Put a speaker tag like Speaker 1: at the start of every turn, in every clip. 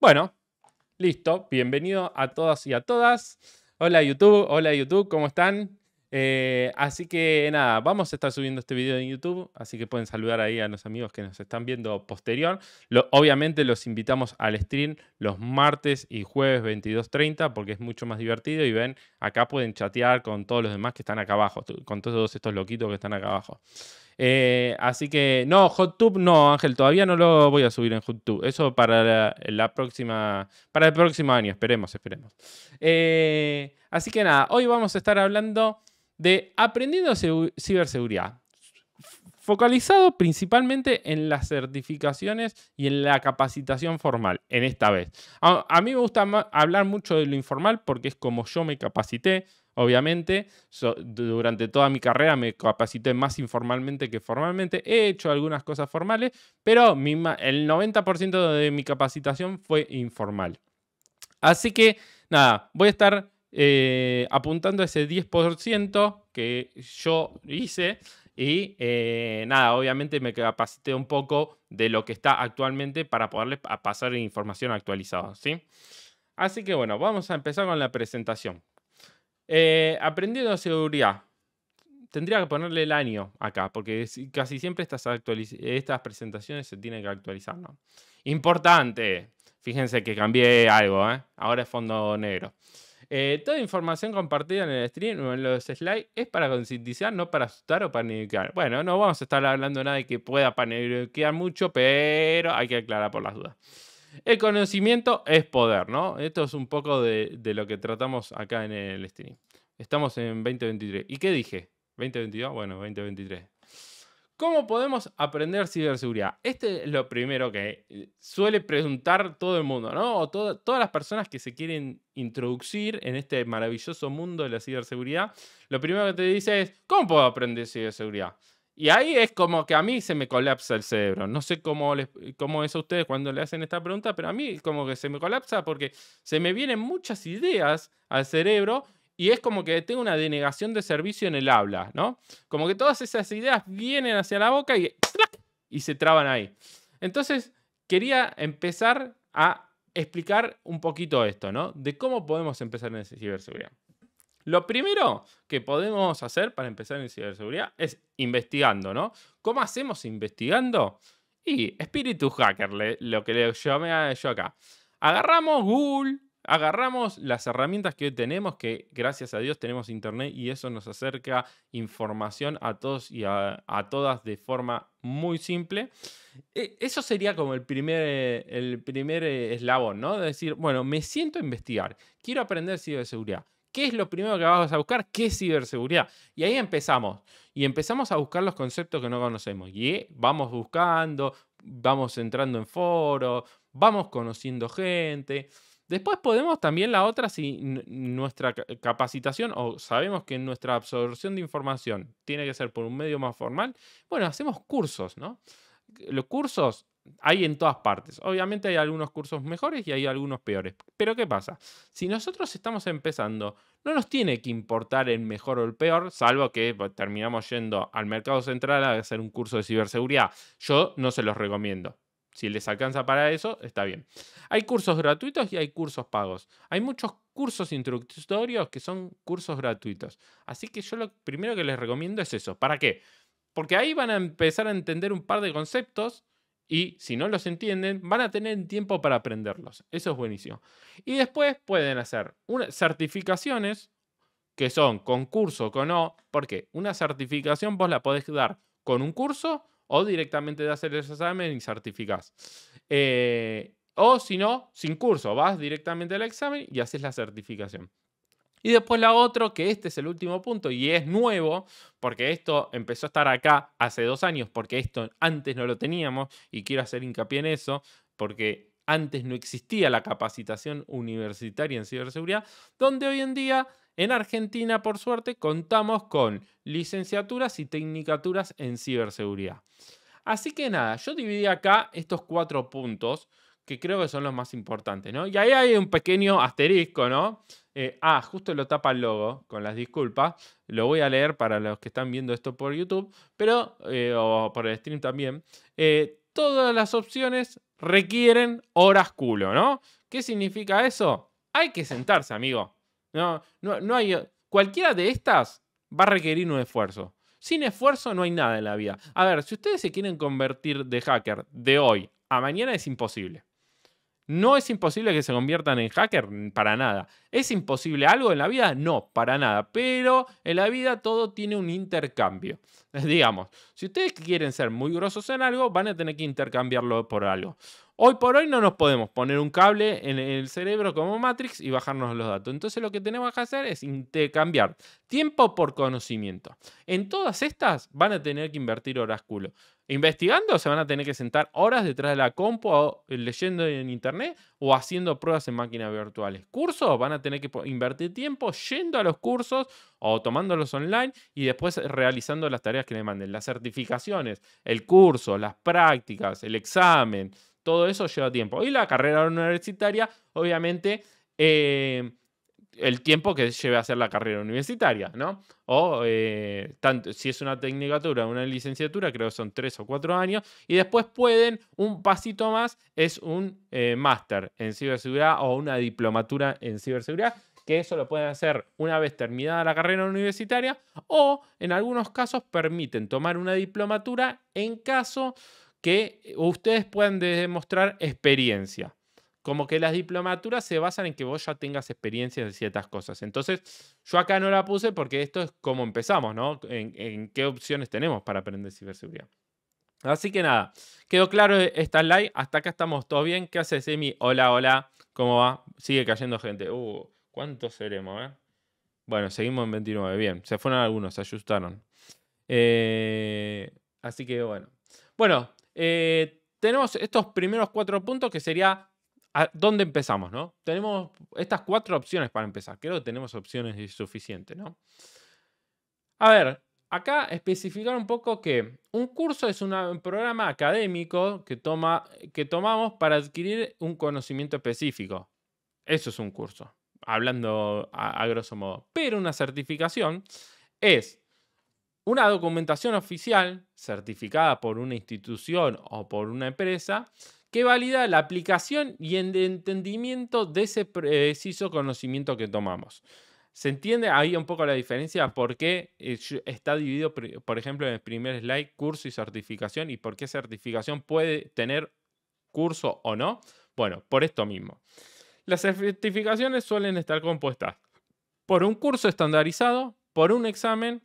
Speaker 1: Bueno, listo. Bienvenido a todas y a todas. Hola YouTube, hola YouTube, ¿cómo están? Eh, así que nada, vamos a estar subiendo este video en YouTube, así que pueden saludar ahí a los amigos que nos están viendo posterior. obviamente los invitamos al stream los martes y jueves 22.30 porque es mucho más divertido y ven, acá pueden chatear con todos los demás que están acá abajo, con todos estos loquitos que están acá abajo. Eh, así que, no, Hot no, Ángel, todavía no lo voy a subir en Hot Tube. Eso para la, próxima, para el próximo año, esperemos, esperemos. Eh, así que nada, hoy vamos a estar hablando de aprendiendo ciberseguridad focalizado principalmente en las certificaciones y en la capacitación formal, en esta vez. a mí me gusta hablar mucho de lo informal porque es como yo me capacité, Obviamente, durante toda mi carrera me capacité más informalmente que formalmente. He hecho algunas cosas formales, pero el 90% de mi capacitación fue informal. Así que, nada, voy a estar eh, apuntando ese 10% que yo hice. Y eh, nada, obviamente me capacité un poco de lo que está actualmente para poderles pasar información actualizada, ¿sí? Así que bueno, vamos a empezar con la presentación. Eh, aprendiendo seguridad. Tendría que ponerle el año acá, porque casi siempre estas, estas presentaciones se tienen que actualizar. ¿no? Importante. Fíjense que cambié algo, ¿eh? ahora es fondo negro. Eh, toda información compartida en el stream o en los slides es para concientizar, no para asustar o paniquear. Bueno, no vamos a estar hablando nada que pueda paniquear mucho, pero hay que aclarar por las dudas. El conocimiento es poder, ¿no? Esto es un poco de, lo que tratamos acá en el stream. Estamos en 2023. ¿Y qué dije? 2022, bueno, 2023. ¿Cómo podemos aprender ciberseguridad? Este es lo primero que eh, suele preguntar todo el mundo, ¿no? O todas las personas que se quieren introducir en este maravilloso mundo de la ciberseguridad, lo primero que te dice es, ¿cómo puedo aprender ciberseguridad? Y ahí es como que a mí se me colapsa el cerebro. No sé cómo, les, cómo es a ustedes cuando le hacen esta pregunta, pero a mí como que se me colapsa porque se me vienen muchas ideas al cerebro y es como que tengo una denegación de servicio en el habla, ¿no? Como que todas esas ideas vienen hacia la boca y, y se traban ahí. Entonces, quería empezar a explicar un poquito esto, ¿no? De cómo podemos empezar en ciberseguridad. Lo primero que podemos hacer para empezar en ciberseguridad es investigando, ¿no? ¿Cómo hacemos investigando? Y espíritu hacker, lo que le llamé yo acá. Agarramos Google, agarramos las herramientas que hoy tenemos, que gracias a Dios tenemos internet y eso nos acerca información a todos y a, todas de forma muy simple. E, eso sería como el primer, el primer eh, eslabón, ¿no? De decir, bueno, me siento a investigar, quiero aprender ciberseguridad. ¿Qué es lo primero que vas a buscar? ¿Qué es ciberseguridad? Y ahí empezamos. Y empezamos a buscar los conceptos que no conocemos. Y eh, vamos buscando, vamos entrando en foros, vamos conociendo gente. Después podemos también la otra, si nuestra capacitación o sabemos que nuestra absorción de información tiene que ser por un medio más formal, bueno, hacemos cursos, ¿no? Los cursos hay en todas partes. Obviamente hay algunos cursos mejores y hay algunos peores. Pero ¿qué pasa? Si nosotros estamos empezando, no nos tiene que importar el mejor o el peor, salvo que pues, terminamos yendo al mercado central a hacer un curso de ciberseguridad. Yo no se los recomiendo. Si les alcanza para eso, está bien. Hay cursos gratuitos y hay cursos pagos. Hay muchos cursos introductorios que son cursos gratuitos. Así que yo lo primero que les recomiendo es eso. ¿Para qué? Porque ahí van a empezar a entender un par de conceptos y si no los entienden, van a tener tiempo para aprenderlos. Eso es buenísimo. Y después pueden hacer certificaciones, que son con curso, con O, porque una certificación vos la podés dar con un curso o directamente de hacer el examen y certificás. Eh, o si no, sin curso, vas directamente al examen y haces la certificación. Y después la otra, que este es el último punto y es nuevo, porque esto empezó a estar acá hace dos años, porque esto antes no lo teníamos y quiero hacer hincapié en eso, porque antes no existía la capacitación universitaria en ciberseguridad, donde hoy en día en Argentina, por suerte, contamos con licenciaturas y tecnicaturas en ciberseguridad. Así que nada, yo dividí acá estos cuatro puntos que creo que son los más importantes, ¿no? Y ahí hay un pequeño asterisco, ¿no? Eh, ah, justo lo tapa el logo, con las disculpas. Lo voy a leer para los que están viendo esto por YouTube, pero, eh, o por el stream también. Eh, todas las opciones requieren horas culo, ¿no? ¿Qué significa eso? Hay que sentarse, amigo. no, hay. Cualquiera de estas va a requerir un esfuerzo. Sin esfuerzo no hay nada en la vida. A ver, si ustedes se quieren convertir de hacker de hoy a mañana es imposible. No es imposible que se conviertan en hacker, para nada. ¿Es imposible algo en la vida? No, para nada. Pero en la vida todo tiene un intercambio. Digamos, si ustedes quieren ser muy grosos en algo, van a tener que intercambiarlo por algo. Hoy por hoy no nos podemos poner un cable en el cerebro como Matrix y bajarnos los datos. Entonces lo que tenemos que hacer es intercambiar tiempo por conocimiento. En todas estas van a tener que invertir horas investigando, se van a tener que sentar horas detrás de la compu, o eh, leyendo en internet o haciendo pruebas en máquinas virtuales. Cursos, van a tener que invertir tiempo yendo a los cursos o tomándolos online y después realizando las tareas que le manden. Las certificaciones, el curso, las prácticas, el examen, todo eso lleva tiempo. Y la carrera universitaria, obviamente, eh, el tiempo que lleve a hacer la carrera universitaria, ¿no? O eh, tanto, si es una tecnicatura, una licenciatura, creo que son tres o cuatro años, y después pueden, un pasito más, es un eh, máster en ciberseguridad o una diplomatura en ciberseguridad, que eso lo pueden hacer una vez terminada la carrera universitaria, o en algunos casos permiten tomar una diplomatura en caso que eh, ustedes puedan demostrar experiencia como que las diplomaturas se basan en que vos ya tengas experiencia de ciertas cosas. Entonces, yo acá no la puse porque esto es como empezamos, ¿no? En, qué opciones tenemos para aprender ciberseguridad. Así que nada, quedó claro e-, esta live. Hasta acá estamos todos bien. ¿Qué hace semi Hola, hola. ¿Cómo va? Sigue cayendo gente. Uh, ¿cuántos seremos, eh? Bueno, seguimos en 29. Bien, se fueron algunos, se ajustaron. Eh, así que bueno. Bueno, eh, tenemos estos primeros cuatro puntos que sería ¿dónde empezamos? ¿no? Tenemos estas cuatro opciones para empezar. Creo que tenemos opciones suficientes, ¿no? A ver, acá especificar un poco que un curso es un programa académico que, toma, que tomamos para adquirir un conocimiento específico. Eso es un curso, hablando a, a grosso modo. Pero una certificación es una documentación oficial certificada por una institución o por una empresa que valida la aplicación y el entendimiento de ese preciso conocimiento que tomamos. ¿Se entiende ahí un poco la diferencia? ¿Por qué eh, está dividido, por ejemplo, en el primer slide, curso y certificación? ¿Y por qué certificación puede tener curso o no? Bueno, por esto mismo. Las certificaciones suelen estar compuestas por un curso estandarizado, por un examen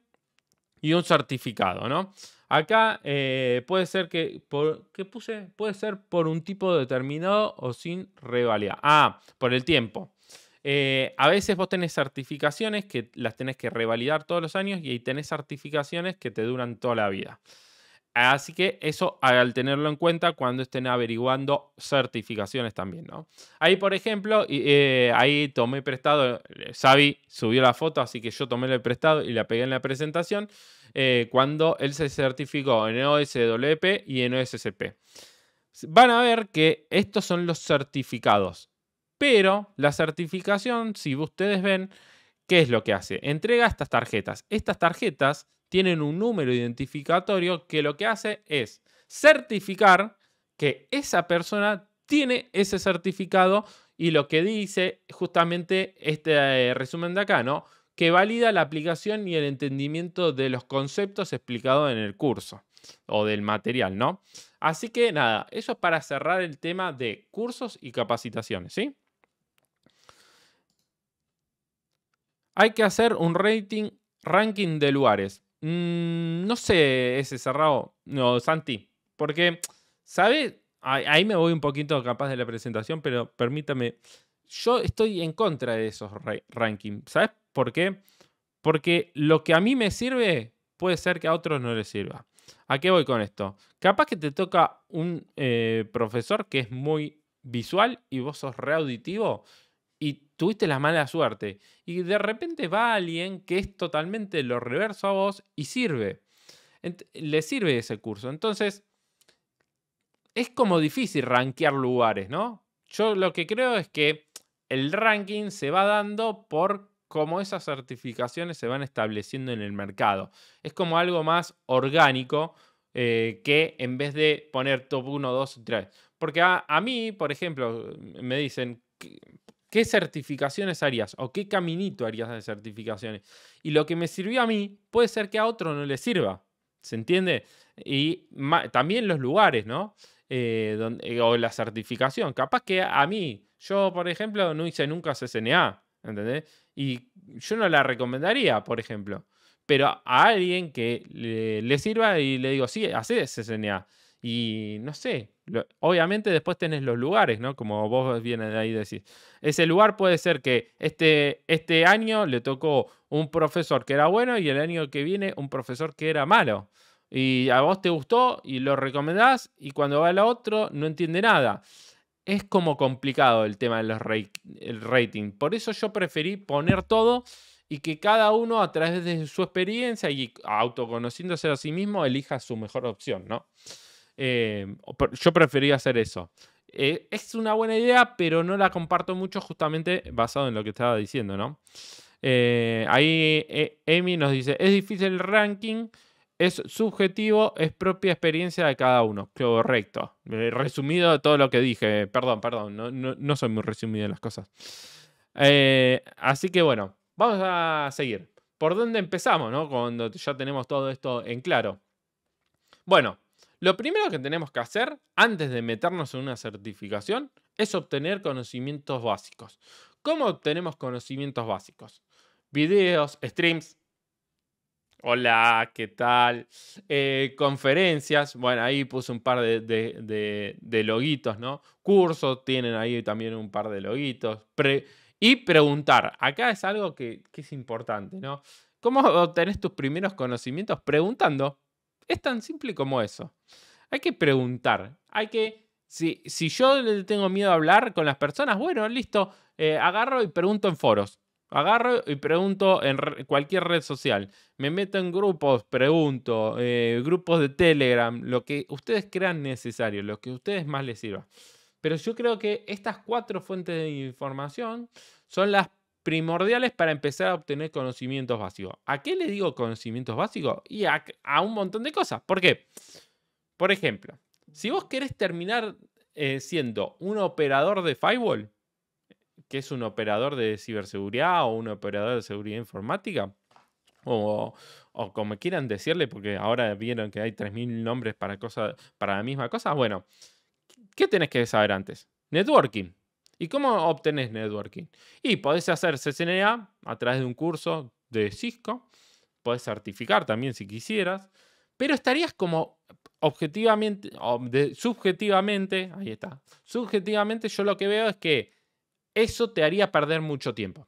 Speaker 1: y un certificado, ¿no? Acá eh, puede ser que, por, ¿qué puse? Puede ser por un tipo determinado o sin revalidar. Ah, por el tiempo. Eh, a veces vos tenés certificaciones que las tenés que revalidar todos los años y ahí tenés certificaciones que te duran toda la vida. Así que eso al tenerlo en cuenta cuando estén averiguando certificaciones también, ¿no? Ahí, por ejemplo, eh, ahí tomé prestado, Xavi subió la foto, así que yo tomé el prestado y la pegué en la presentación. Eh, cuando él se certificó en OSWP y en OSCP. Van a ver que estos son los certificados, pero la certificación, si ustedes ven, ¿qué es lo que hace? Entrega estas tarjetas. Estas tarjetas tienen un número identificatorio que lo que hace es certificar que esa persona tiene ese certificado y lo que dice justamente este eh, resumen de acá, ¿no? que valida la aplicación y el entendimiento de los conceptos explicados en el curso o del material, ¿no? Así que nada, eso es para cerrar el tema de cursos y capacitaciones, ¿sí? Hay que hacer un rating, ranking de lugares. Mm, no sé ese cerrado, no, Santi, porque, ¿sabes? Ahí me voy un poquito capaz de la presentación, pero permítame yo estoy en contra de esos rankings. ¿Sabes por qué? Porque lo que a mí me sirve puede ser que a otros no les sirva. ¿A qué voy con esto? Capaz que te toca un eh, profesor que es muy visual y vos sos reauditivo y tuviste la mala suerte. Y de repente va alguien que es totalmente lo reverso a vos y sirve. le sirve ese curso. Entonces, es como difícil rankear lugares, ¿no? Yo lo que creo es que el ranking se va dando por cómo esas certificaciones se van estableciendo en el mercado. Es como algo más orgánico eh, que en vez de poner top 1, 2, 3. Porque a, a mí, por ejemplo, me dicen, ¿qué certificaciones harías o qué caminito harías de certificaciones. Y lo que me sirvió a mí puede ser que a otro no le sirva, ¿se entiende? Y también los lugares, ¿no? Eh, eh, o la certificación. Capaz que a mí, yo por ejemplo, no hice nunca CCNA, ¿entendés? Y yo no la recomendaría, por ejemplo. Pero a alguien que le, sirva y le digo, sí, haces CCNA. Y no sé, obviamente después tenés los lugares, ¿no? Como vos vienes de ahí decís. Ese lugar puede ser que este, este año le tocó un profesor que era bueno y el año que viene un profesor que era malo y a vos te gustó y lo recomendás y cuando va el otro no entiende nada. Es como complicado el tema de los el rating. Por eso yo preferí poner todo y que cada uno a través de su experiencia y autoconociéndose a sí mismo elija su mejor opción, ¿no? Eh, yo preferí hacer eso. Eh, es una buena idea, pero no la comparto mucho justamente basado en lo que estaba diciendo, ¿no? Eh, ahí Emi nos dice, es difícil el ranking, es subjetivo, es propia experiencia de cada uno. Correcto. Eh, resumido todo lo que dije. Perdón, perdón. No, soy muy resumido en las cosas. Eh, así que bueno, vamos a seguir. ¿Por dónde empezamos, no? Cuando ya tenemos todo esto en claro. Bueno, lo primero que tenemos que hacer antes de meternos en una certificación es obtener conocimientos básicos. ¿Cómo obtenemos conocimientos básicos? Videos, streams, Hola, ¿qué tal? Eh, conferencias, bueno, ahí puse un par de, de, loguitos, ¿no? Cursos, tienen ahí también un par de loguitos. y preguntar, acá es algo que, es importante, ¿no? ¿Cómo obtenés tus primeros conocimientos? Preguntando. Es tan simple como eso. Hay que preguntar, hay que... Si, yo tengo miedo a hablar con las personas, bueno, listo, eh, agarro y pregunto en foros. Agarro y pregunto en cualquier red social. Me meto en grupos, pregunto, eh, grupos de Telegram, lo que ustedes crean necesario, lo que a ustedes más les sirva. Pero yo creo que estas cuatro fuentes de información son las primordiales para empezar a obtener conocimientos básicos. ¿A qué le digo conocimientos básicos? Y a, un montón de cosas. ¿Por qué? Por ejemplo, si vos querés terminar eh, siendo un operador de firewall, que es un operador de ciberseguridad o un operador de seguridad informática, o, como quieran decirle, porque ahora vieron que hay 3.000 nombres para, para la misma cosa, bueno, ¿qué tenés que saber antes? Networking. ¿Y cómo obtenés networking? Y podés hacer CCNA a través de un curso de Cisco, podés certificar también si quisieras, pero estarías como objetivamente, subjetivamente, ahí está, subjetivamente yo lo que veo es que eso te haría perder mucho tiempo.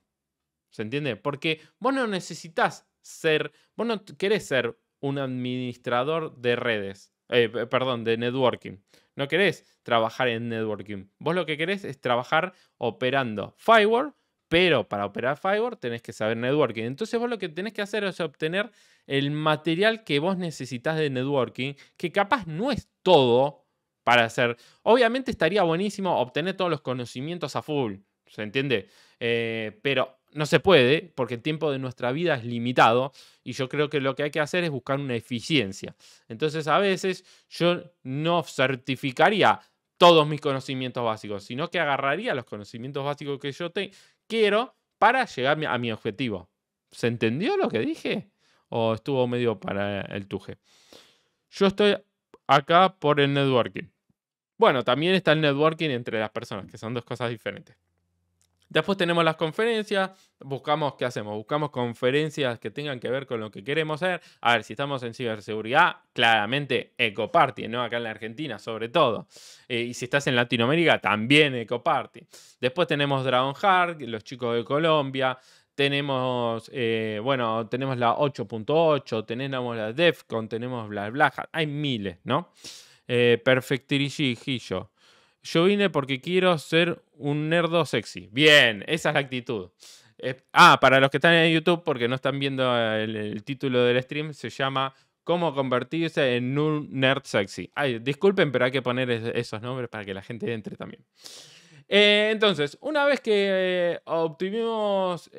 Speaker 1: ¿Se entiende? Porque vos no necesitas ser, vos no querés ser un administrador de redes, eh, perdón, de networking. No querés trabajar en networking. Vos lo que querés es trabajar operando firewall, pero para operar firewall tenés que saber networking. Entonces vos lo que tenés que hacer es obtener el material que vos necesitas de networking, que capaz no es todo para hacer. Obviamente estaría buenísimo obtener todos los conocimientos a full. ¿se entiende? Eh, pero no se puede porque el tiempo de nuestra vida es limitado y yo creo que lo que hay que hacer es buscar una eficiencia. Entonces a veces yo no certificaría todos mis conocimientos básicos, sino que agarraría los conocimientos básicos que yo quiero para llegar a mi objetivo. ¿Se entendió lo que dije? ¿O estuvo medio para el tuje? Yo estoy acá por el networking. Bueno, también está el networking entre las personas, que son dos cosas diferentes. Después tenemos las conferencias, buscamos qué hacemos, buscamos conferencias que tengan que ver con lo que queremos hacer. A ver, si estamos en ciberseguridad, claramente EcoParty, ¿no? Acá en la Argentina, sobre todo. Eh, y si estás en Latinoamérica, también EcoParty. Después tenemos Dragon Heart, los chicos de Colombia. Tenemos, eh, bueno, tenemos la 8.8, tenemos la DEFCON, tenemos la Black Hay miles, ¿no? Eh, Perfectirijillo. Yo vine porque quiero ser un nerdo sexy. Bien, esa es la actitud. Eh, ah, para los que están en YouTube, porque no están viendo eh, el, título del stream, se llama cómo convertirse en un nerd sexy. Ay, disculpen, pero hay que poner esos nombres para que la gente entre también. Eh, entonces, una vez que obtuvimos,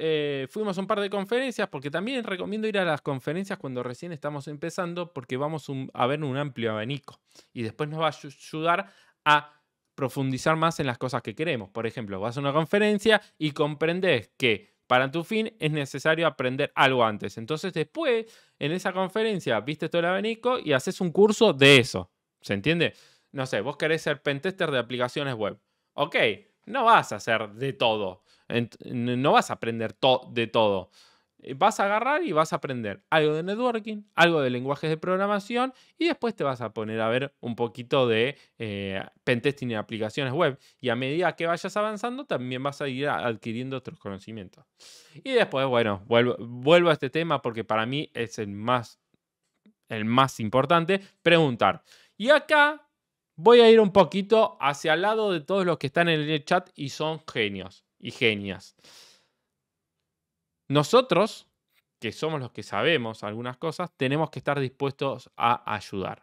Speaker 1: fuimos a un par de conferencias, porque también recomiendo ir a las conferencias cuando recién estamos empezando, porque vamos a ver un amplio abanico y después nos va a ayudar a profundizar más en las cosas que queremos. Por ejemplo, vas a una conferencia y comprendes que para tu fin es necesario aprender algo antes. Entonces después, en esa conferencia, viste todo el abanico y haces un curso de eso. ¿Se entiende? No sé, vos querés ser pentester de aplicaciones web. Ok, no vas a hacer de todo. No vas a aprender de todo. Eh, vas a agarrar y vas a aprender algo de networking, algo de lenguajes de programación y después te vas a poner a ver un poquito de eh, pentesting y aplicaciones web. Y a medida que vayas avanzando, también vas a ir adquiriendo otros conocimientos. Y después, bueno, vuelvo, vuelvo a este tema porque para mí es el más, el más importante, preguntar. Y acá voy a ir un poquito hacia el lado de todos los que están en el chat y son genios y genias. Nosotros, que somos los que sabemos algunas cosas, tenemos que estar dispuestos a ayudar.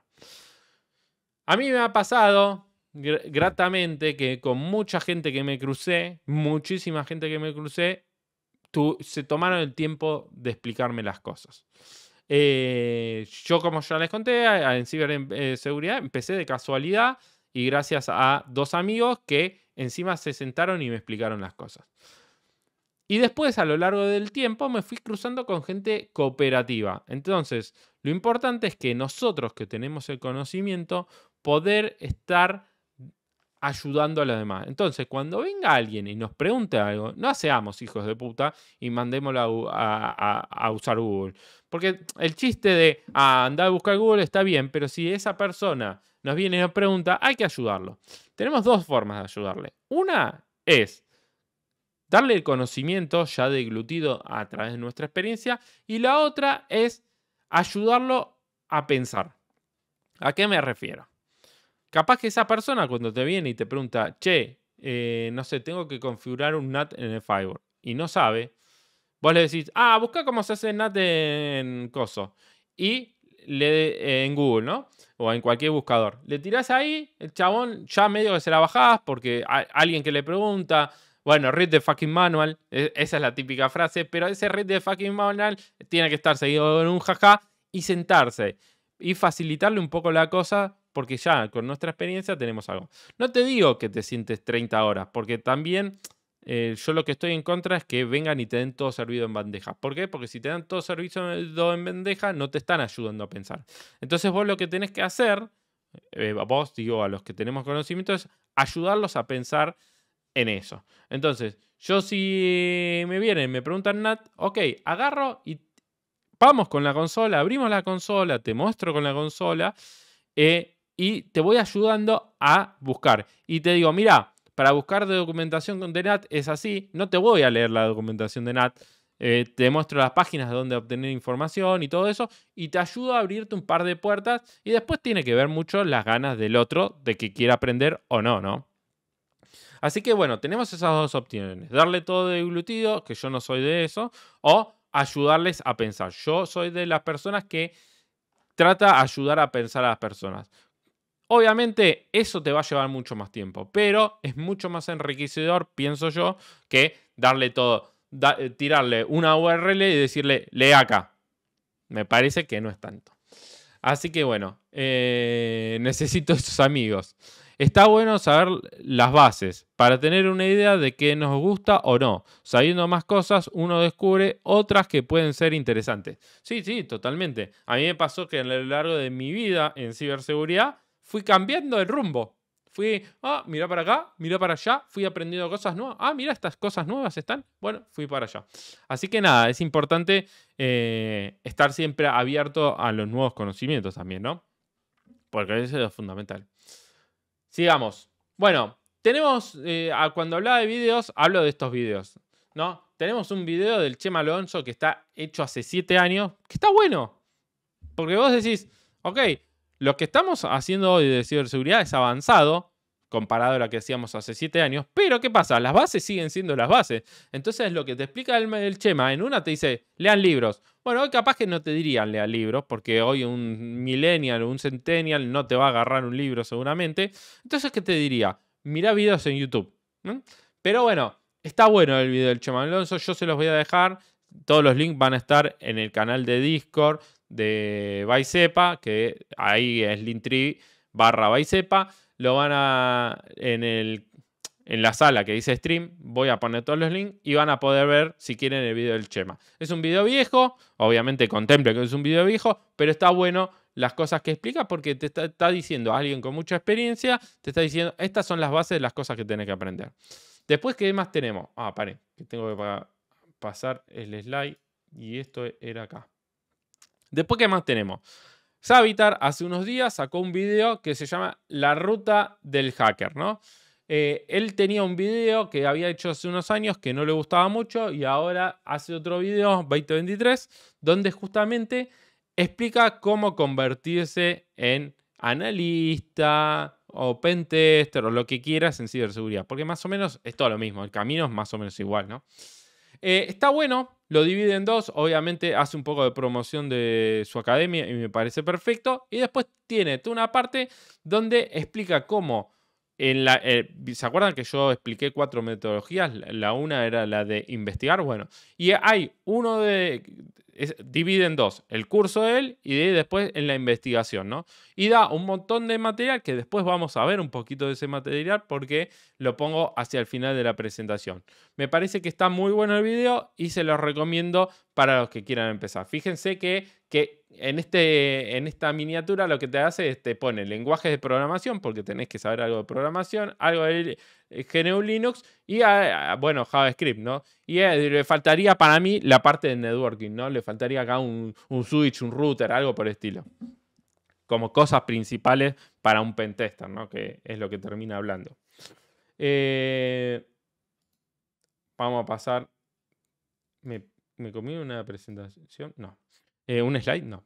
Speaker 1: A mí me ha pasado gratamente que con mucha gente que me crucé, muchísima gente que me crucé, se tomaron el tiempo de explicarme las cosas. Eh, yo, como ya les conté, en ciberseguridad eh, empecé de casualidad y gracias a dos amigos que encima se sentaron y me explicaron las cosas. Y después, a lo largo del tiempo, me fui cruzando con gente cooperativa. Entonces, lo importante es que nosotros que tenemos el conocimiento, poder estar ayudando a los demás. Entonces, cuando venga alguien y nos pregunte algo, no seamos hijos de puta y mandémoslo a, usar Google. Porque el chiste de ah, andar a buscar Google está bien, pero si esa persona nos viene y nos pregunta, hay que ayudarlo. Tenemos dos formas de ayudarle. Una es darle el conocimiento ya deglutido a través de nuestra experiencia y la otra es ayudarlo a pensar. ¿A qué me refiero? Capaz que esa persona cuando te viene y te pregunta, che, eh, no sé, tengo que configurar un NAT en el firewall y no sabe, vos le decís, ah, busca cómo se hace el NAT en Coso y le, en Google, ¿no? O en cualquier buscador. Le tirás ahí, el chabón ya medio que se la bajás porque alguien que le pregunta, bueno, read the fucking manual, e, esa es la típica frase, pero ese read the fucking manual tiene que estar seguido en un jajá y sentarse y facilitarle un poco la cosa porque ya con nuestra experiencia tenemos algo. No te digo que te sientes 30 horas, porque también eh, yo lo que estoy en contra es que vengan y te den todo servido en bandeja. ¿Por qué? Porque si te dan todo servido en bandeja, no te están ayudando a pensar. Entonces vos lo que tenés que hacer, eh, vos digo, a los que tenemos conocimiento, es ayudarlos a pensar en eso. Entonces, yo si me vienen, me preguntan Nat, ok, agarro y vamos con la consola, abrimos la consola, te muestro con la consola eh, y te voy ayudando a buscar. Y te digo, mira, para buscar documentación de NAT es así, no te voy a leer la documentación de NAT, eh, te muestro las páginas donde obtener información y todo eso, y te ayudo a abrirte un par de puertas, y después tiene que ver mucho las ganas del otro de que quiera aprender o no, ¿no? Así que bueno, tenemos esas dos opciones. Darle todo de deglutido, que yo no soy de eso, o ayudarles a pensar. Yo soy de las personas que trata de ayudar a pensar a las personas. Obviamente eso te va a llevar mucho más tiempo, pero es mucho más enriquecedor, pienso yo, que darle todo, eh, tirarle una URL y decirle, lee acá. Me parece que no es tanto. Así que bueno, eh, necesito estos amigos. Está bueno saber las bases para tener una idea de qué nos gusta o no. Sabiendo más cosas, uno descubre otras que pueden ser interesantes. Sí, sí, totalmente. A mí me pasó que a lo largo de mi vida en ciberseguridad fui cambiando el rumbo. Fui, ah, mira para acá, mira para allá, fui aprendiendo cosas nuevas. Ah, mira, estas cosas nuevas están. Bueno, fui para allá. Así que nada, es importante eh, estar siempre abierto a los nuevos conocimientos también, ¿no? Porque eso es lo fundamental. Sigamos. Bueno, tenemos, eh, cuando hablaba de videos, hablo de estos videos, ¿no? Tenemos un video del Chema Alonso que está hecho hace siete años, que está bueno. Porque vos decís, ok, lo que estamos haciendo hoy de ciberseguridad es avanzado, comparado a la que hacíamos hace siete años. Pero ¿qué pasa? Las bases siguen siendo las bases. Entonces lo que te explica el, Chema, en una te dice, lean libros. Bueno, hoy capaz que no te dirían lean libros, porque hoy un millennial o un centennial no te va a agarrar un libro seguramente. Entonces, ¿qué te diría? Mirá videos en YouTube. Pero bueno, está bueno el video del Chema Alonso, yo se los voy a dejar. Todos los links van a estar en el canal de Discord de Vicepa. que ahí es lintri barra vicepa lo van a. En, el, en la sala que dice stream, voy a poner todos los links y van a poder ver si quieren el video del Chema. Es un video viejo, obviamente contemple que es un video viejo, pero está bueno las cosas que explica porque te está, diciendo alguien con mucha experiencia, te está diciendo, estas son las bases de las cosas que tenés que aprender. Después, ¿qué más tenemos? Ah, pare, que tengo que pasar el slide y esto era acá. Después, ¿qué más tenemos? Savitar hace unos días sacó un video que se llama La ruta del hacker, ¿no? Eh, él tenía un video que había hecho hace unos años que no le gustaba mucho y ahora hace otro video, 2023, donde justamente explica cómo convertirse en analista o pentester o lo que quieras en ciberseguridad, porque más o menos es todo lo mismo, el camino es más o menos igual, ¿no? Eh, está bueno, lo divide en dos, obviamente hace un poco de promoción de su academia y me parece perfecto. Y después tiene una parte donde explica cómo... Eh, ¿Se acuerdan que yo expliqué cuatro metodologías? La una era la de investigar, bueno, y hay uno de, divide en dos, el curso de él y de después en la investigación, ¿no? Y da un montón de material que después vamos a ver un poquito de ese material porque lo pongo hacia el final de la presentación. Me parece que está muy bueno el video y se lo recomiendo para los que quieran empezar. Fíjense que, que en, este, en esta miniatura lo que te hace es te pone lenguajes de programación, porque tenés que saber algo de programación, algo de eh, GNU Linux y, ah, ah, bueno, JavaScript, ¿no? Y eh, le faltaría para mí la parte de networking, ¿no? Le faltaría acá un, switch, un router, algo por el estilo. Como cosas principales para un pentester, ¿no? Que es lo que termina hablando. Eh, vamos a pasar. ¿Me comí una presentación? No. Eh, ¿Un slide? No.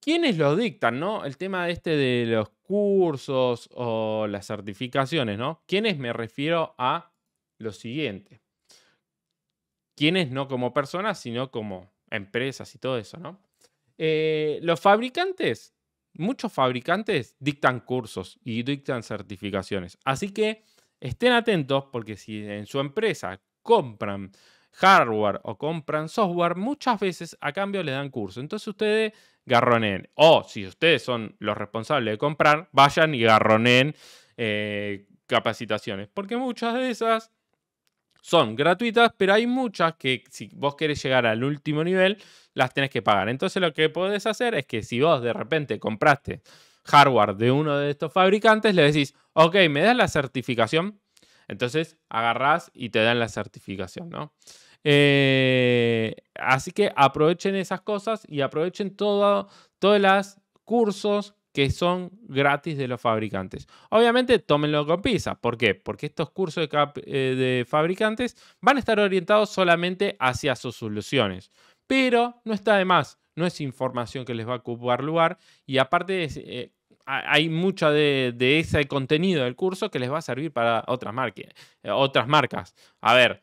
Speaker 1: ¿Quiénes los dictan, no? El tema este de los cursos o las certificaciones, ¿no? ¿Quiénes me refiero a lo siguiente? ¿Quiénes no como personas, sino como empresas y todo eso, ¿no? Eh, los fabricantes, muchos fabricantes dictan cursos y dictan certificaciones. Así que estén atentos porque si en su empresa compran hardware o compran software, muchas veces a cambio le dan curso. Entonces ustedes garronen. O si ustedes son los responsables de comprar, vayan y garronen eh, capacitaciones. Porque muchas de esas son gratuitas, pero hay muchas que si vos querés llegar al último nivel, las tenés que pagar. Entonces lo que podés hacer es que si vos de repente compraste hardware de uno de estos fabricantes, le decís, ok, ¿me das la certificación? Entonces agarrás y te dan la certificación, ¿no? Eh, así que aprovechen esas cosas y aprovechen todo, todos los cursos que son gratis de los fabricantes. Obviamente, tómenlo con pizza. ¿Por qué? Porque estos cursos de, eh, fabricantes van a estar orientados solamente hacia sus soluciones. Pero no está de más, no es información que les va a ocupar lugar y aparte de hay mucho de, ese contenido del curso que les va a servir para otras, marcas. Eh, otras marcas. A ver,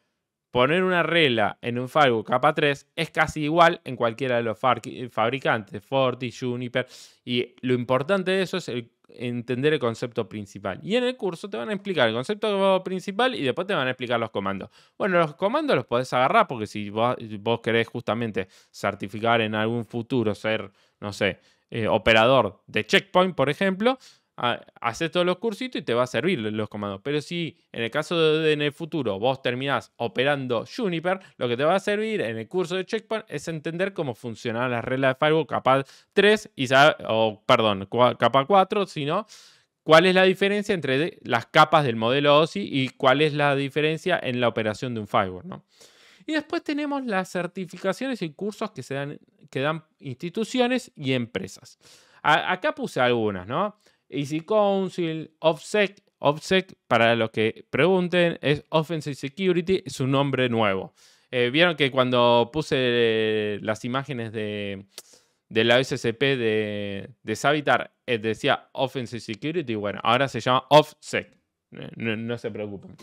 Speaker 1: poner una regla en un Firewall k 3 es casi igual en cualquiera de los fabricantes, Forti, Juniper, y lo importante de eso es entender el concepto principal. Y en el curso te van a explicar el concepto principal y después te van a explicar los comandos. Bueno, los comandos los podés agarrar porque si vos querés justamente certificar en algún futuro ser, no sé, eh, operador de checkpoint, por ejemplo, haces todos los cursitos y te va a servir los comandos. Pero si en el caso de en el futuro vos terminás operando Juniper, lo que te va a servir en el curso de Checkpoint es entender cómo funcionan las reglas de firewall capa 3 y o perdón, capa 4, sino cuál es la diferencia entre las capas del modelo OSI y cuál es la diferencia en la operación de un firewall, ¿no? Y después tenemos las certificaciones y cursos que, se dan, que dan instituciones y empresas. acá puse algunas, ¿no? Easy Council, Offsec. Offsec, para los que pregunten, es Offensive Security, es un nombre nuevo. Eh, Vieron que cuando puse eh, las imágenes de, de la SCP de, de Savitar eh, decía Offensive Security, bueno, ahora se llama OffSec. No, no, se preocupen.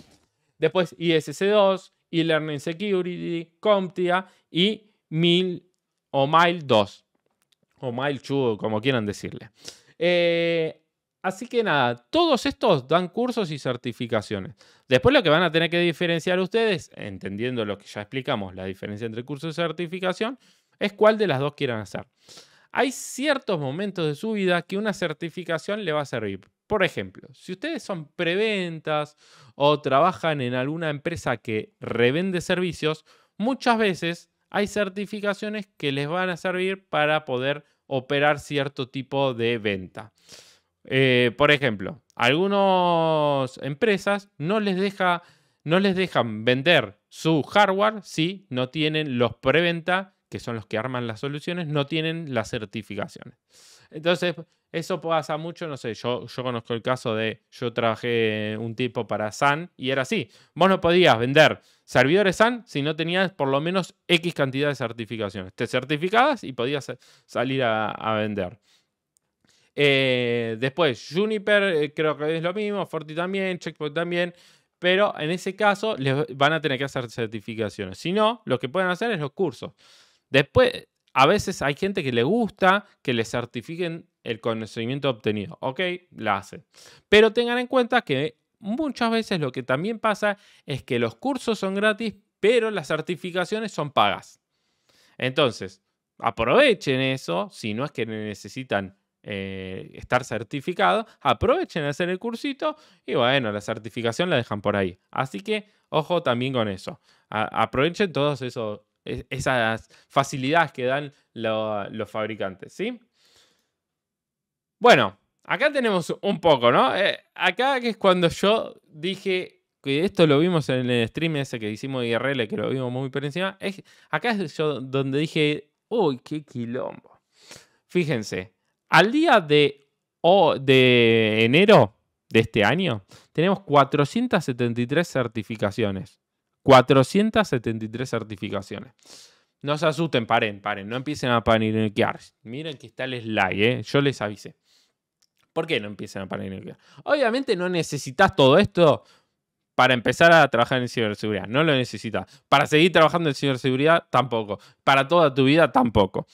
Speaker 1: Después ISC2, e-Learning Security, CompTIA y MIL o mile 2 o mile 2, como quieran decirle. Eh, así que nada, todos estos dan cursos y certificaciones. Después lo que van a tener que diferenciar ustedes, entendiendo lo que ya explicamos, la diferencia entre curso y certificación, es cuál de las dos quieran hacer hay ciertos momentos de su vida que una certificación le va a servir. Por ejemplo, si ustedes son preventas o trabajan en alguna empresa que revende servicios, muchas veces hay certificaciones que les van a servir para poder operar cierto tipo de venta. Eh, por ejemplo, algunas empresas no les, deja, no les dejan vender su hardware si no tienen los preventa que son los que arman las soluciones, no tienen las certificaciones. Entonces, eso pasa mucho, no sé, yo, yo conozco el caso de, yo trabajé un tipo para SAN y era así, vos no podías vender servidores SAN si no tenías por lo menos X cantidad de certificaciones. Te certificabas y podías salir a, vender. Eh, después, Juniper eh, creo que es lo mismo, Forti también, Checkpoint también, pero en ese caso les van a tener que hacer certificaciones. Si no, lo que pueden hacer es los cursos. Después, a veces hay gente que le gusta que le certifiquen el conocimiento obtenido. Ok, la hacen. Pero tengan en cuenta que muchas veces lo que también pasa es que los cursos son gratis, pero las certificaciones son pagas. Entonces, aprovechen eso, si no es que necesitan eh, estar certificados, aprovechen a hacer el cursito y bueno, la certificación la dejan por ahí. Así que ojo también con eso. aprovechen todos esos esas facilidades que dan los fabricantes, ¿sí? Bueno, acá tenemos un poco, ¿no? Eh, acá que es cuando yo dije que esto lo vimos en el stream ese que hicimos de IRL, que lo vimos muy por encima. acá es yo donde dije, uy, qué quilombo. Fíjense, al día de, de enero de este año, tenemos 473 certificaciones. 473 certificaciones. No se asusten, paren, paren, no empiecen a paniquear. Miren que está el slide, eh, yo les avisé. ¿Por qué no empiecen a paniquear? Obviamente no necesitas todo esto para empezar a trabajar en ciberseguridad, no lo necesitas. Para seguir trabajando en ciberseguridad, tampoco. Para toda tu vida, tampoco.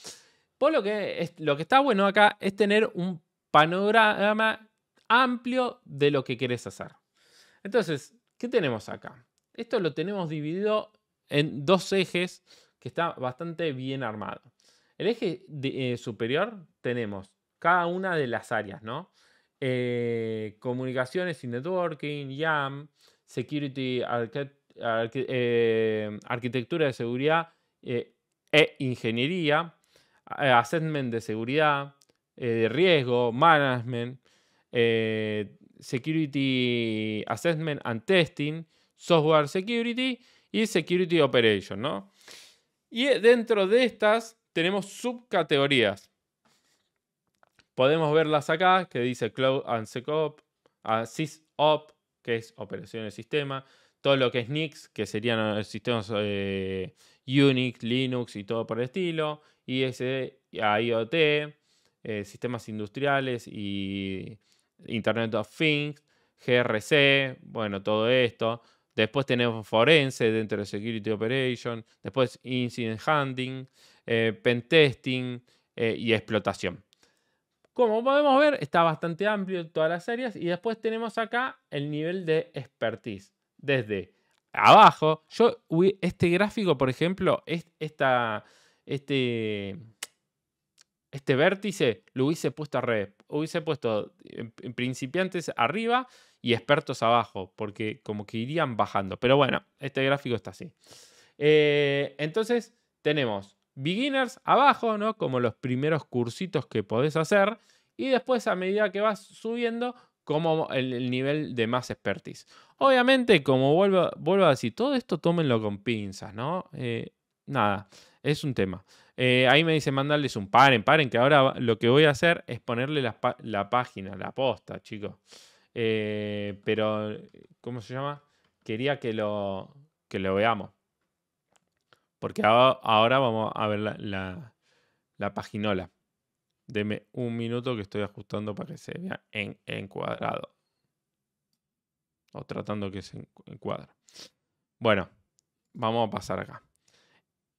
Speaker 1: por lo que, lo que está bueno acá es tener un panorama amplio de lo que querés hacer. Entonces, ¿qué tenemos acá? Esto lo tenemos dividido en dos ejes que está bastante bien armado. El eje eh, superior tenemos cada una de las áreas, ¿no? Eh, comunicaciones y networking, YAM, security, eh, arquitectura de seguridad e ingeniería, assessment de seguridad, de riesgo, management, security assessment and testing, Software Security y Security Operation, ¿no? Y dentro de estas tenemos subcategorías. Podemos verlas acá, que dice Cloud and SecOp, ah, SysOp, que es operación del sistema, todo lo que es Nix, que serían eh, sistemas eh, Unix, Linux y todo por el estilo, ISD, IoT, eh, sistemas industriales y Internet of Things, GRC, bueno, todo esto. Después tenemos Forense dentro de Security Operation, después Incident Handling, eh, Pentesting eh, y Explotación. Como podemos ver, está bastante amplio en todas las áreas y después tenemos acá el nivel de expertise. Desde abajo, yo, este gráfico, por ejemplo, esta, este, este vértice lo hubiese puesto al Hubiese puesto em-, principiantes arriba y expertos abajo, porque como que irían bajando. Pero bueno, este gráfico está así. Eh, entonces tenemos beginners abajo, ¿no? Como los primeros cursitos que podés hacer. Y después a medida que vas subiendo, como el, nivel de más expertise. Obviamente, como vuelvo, vuelvo, a decir, todo esto tómenlo con pinzas, ¿no? Eh, nada, es un tema. Eh, ahí me dice mandarles un paren, paren, que ahora lo que voy a hacer es ponerle la, la página, la posta, chicos. Eh, pero, ¿cómo se llama? Quería que lo, lo veamos. Porque ahora vamos a ver la, la, paginola. Deme un minuto que estoy ajustando para que se vea en, encuadrado. O tratando que se encuadre. Bueno, vamos a pasar acá.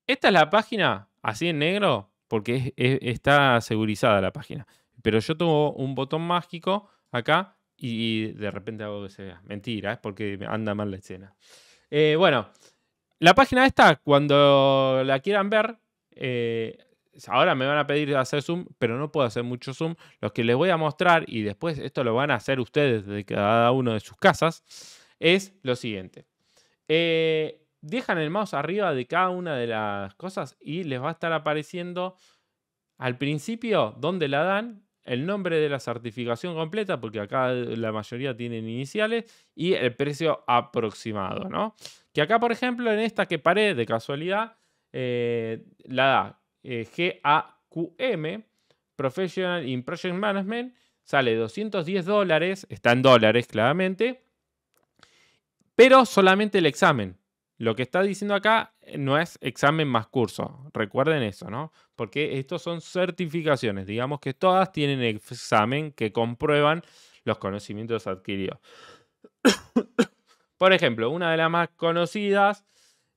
Speaker 1: Esta es la página, así en negro, porque está segurizada la página. Pero yo tengo un botón mágico acá y de repente hago que se vea. Mentira, es porque anda mal la escena. Eh, bueno, la página esta, cuando la quieran ver, eh, ahora me van a pedir hacer zoom, pero no puedo hacer mucho zoom. Lo que les voy a mostrar, y después esto lo van a hacer ustedes de cada uno de sus casas, es lo siguiente. Eh, dejan el mouse arriba de cada una de las cosas y les va a estar apareciendo al principio donde la dan el nombre de la certificación completa, porque acá la mayoría tienen iniciales, y el precio aproximado, ¿no? Que acá, por ejemplo, en esta que paré de casualidad, eh, la da eh, q GAQM, Professional in Project Management, sale 210 dólares, está en dólares claramente, pero solamente el examen. Lo que está diciendo acá eh, no es examen más curso, recuerden eso, ¿no? Porque estos son certificaciones, digamos que todas tienen examen que comprueban los conocimientos adquiridos. Por ejemplo, una de las más conocidas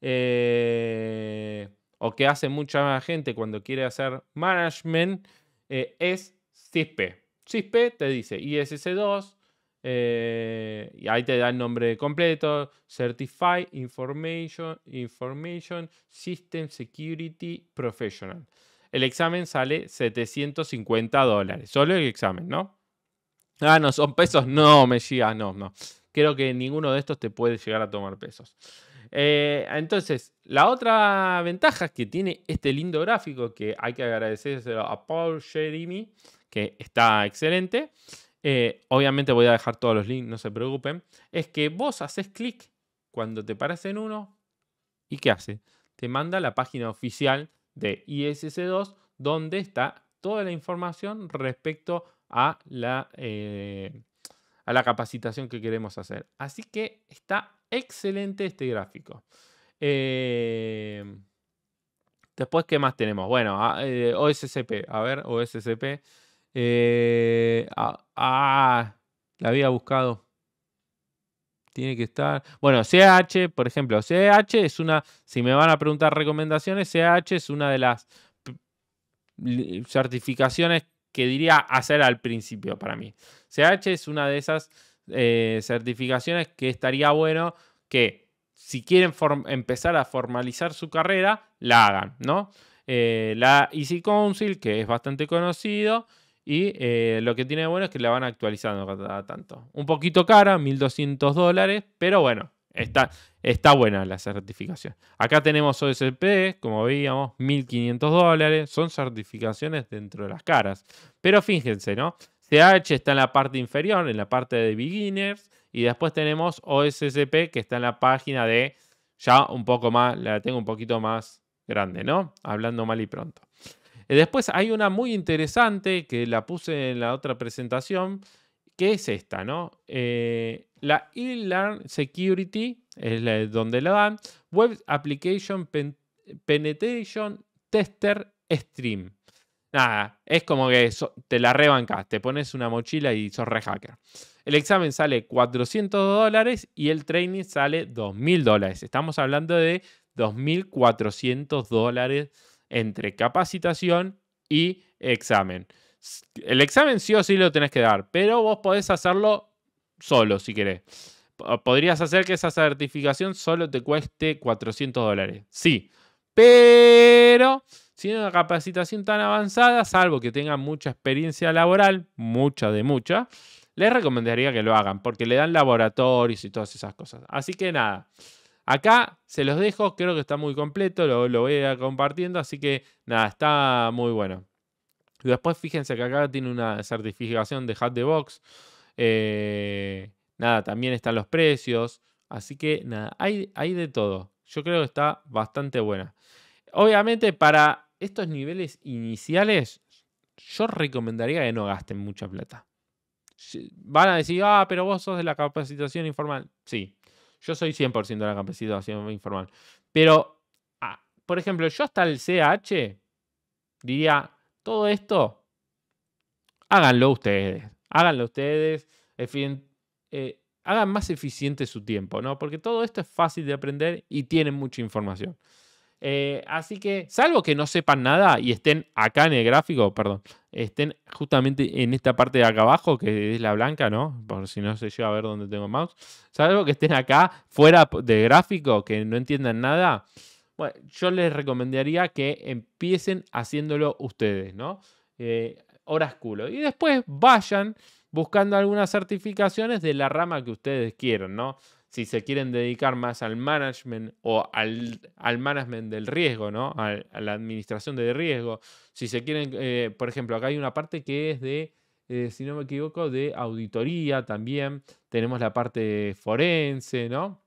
Speaker 1: eh, o que hace mucha gente cuando quiere hacer management eh, es CISPE. CISPE te dice iss 2 eh, y ahí te da el nombre completo, Certified Information, Information System Security Professional. El examen sale 750 dólares, solo el examen, ¿no? Ah, no, son pesos, no, me llega, no, no. Creo que ninguno de estos te puede llegar a tomar pesos. Eh, entonces, la otra ventaja que tiene este lindo gráfico, que hay que agradecérselo a Paul Jeremy, que está excelente, eh, obviamente voy a dejar todos los links, no se preocupen, es que vos haces clic cuando te paras en uno y ¿qué hace? Te manda la página oficial de iss 2 donde está toda la información respecto a la, eh, a la capacitación que queremos hacer. Así que está excelente este gráfico. Eh, después, ¿qué más tenemos? Bueno, ah, OSCP, a ver, OSCP. Eh, ah, ah, la había buscado. Tiene que estar. Bueno, CH, por ejemplo, CH es una. Si me van a preguntar recomendaciones, CH es una de las certificaciones que diría hacer al principio para mí. CH es una de esas eh, certificaciones que estaría bueno que si quieren empezar a formalizar su carrera, la hagan, ¿no? Eh, la Easy Council, que es bastante conocido, y eh, lo que tiene de bueno es que la van actualizando cada tanto. Un poquito cara, 1200 dólares, pero bueno, está, está buena la certificación. Acá tenemos OSP, como veíamos, 1500 dólares. Son certificaciones dentro de las caras. Pero fíjense, ¿no? CH está en la parte inferior, en la parte de beginners. Y después tenemos OSCP, que está en la página de ya un poco más, la tengo un poquito más grande, ¿no? Hablando mal y pronto. Eh, después hay una muy interesante que la puse en la otra presentación, que es esta, ¿no? Eh, la eLearn Security, es donde la dan, Web Application Penetration Tester Stream. Nada, es como que te la rebancas, te pones una mochila y sos rehacker El examen sale 400 dólares y el training sale 2.000 dólares. Estamos hablando de 2.400 dólares entre capacitación y examen. El examen sí o sí lo tenés que dar, pero vos podés hacerlo solo si querés. Podrías hacer que esa certificación solo te cueste 400 dólares. Sí, pero sin una capacitación tan avanzada, salvo que tengan mucha experiencia laboral, mucha de mucha, les recomendaría que lo hagan porque le dan laboratorios y todas esas cosas. Así que nada. Acá se los dejo, creo que está muy completo, lo, voy a compartiendo, así que nada, está muy bueno. Después fíjense que acá tiene una certificación de Hat de Box. Eh, nada, también están los precios. Así que nada, hay, hay de todo. Yo creo que está bastante buena. Obviamente para estos niveles iniciales, yo recomendaría que no gasten mucha plata. Van a decir, ah, pero vos sos de la capacitación informal. Sí, yo soy 100% de la campesina, así me informal. Pero, ah, por ejemplo, yo hasta el CH diría, todo esto, háganlo ustedes. Háganlo ustedes. fin, eh, hagan más eficiente su tiempo, ¿no? Porque todo esto es fácil de aprender y tiene mucha información. Eh, así que, salvo que no sepan nada y estén acá en el gráfico, perdón, estén justamente en esta parte de acá abajo, que es la blanca, ¿no? Por si no se yo a ver dónde tengo mouse. Salvo que estén acá, fuera de gráfico, que no entiendan nada. Bueno, yo les recomendaría que empiecen haciéndolo ustedes, ¿no? Eh, horas culo. Y después vayan buscando algunas certificaciones de la rama que ustedes quieran, ¿no? si se quieren dedicar más al management o al, al management del riesgo, ¿no? A, la administración de riesgo. Si se quieren, eh, por ejemplo, acá hay una parte que es de, eh, si no me equivoco, de auditoría también. Tenemos la parte forense, ¿no?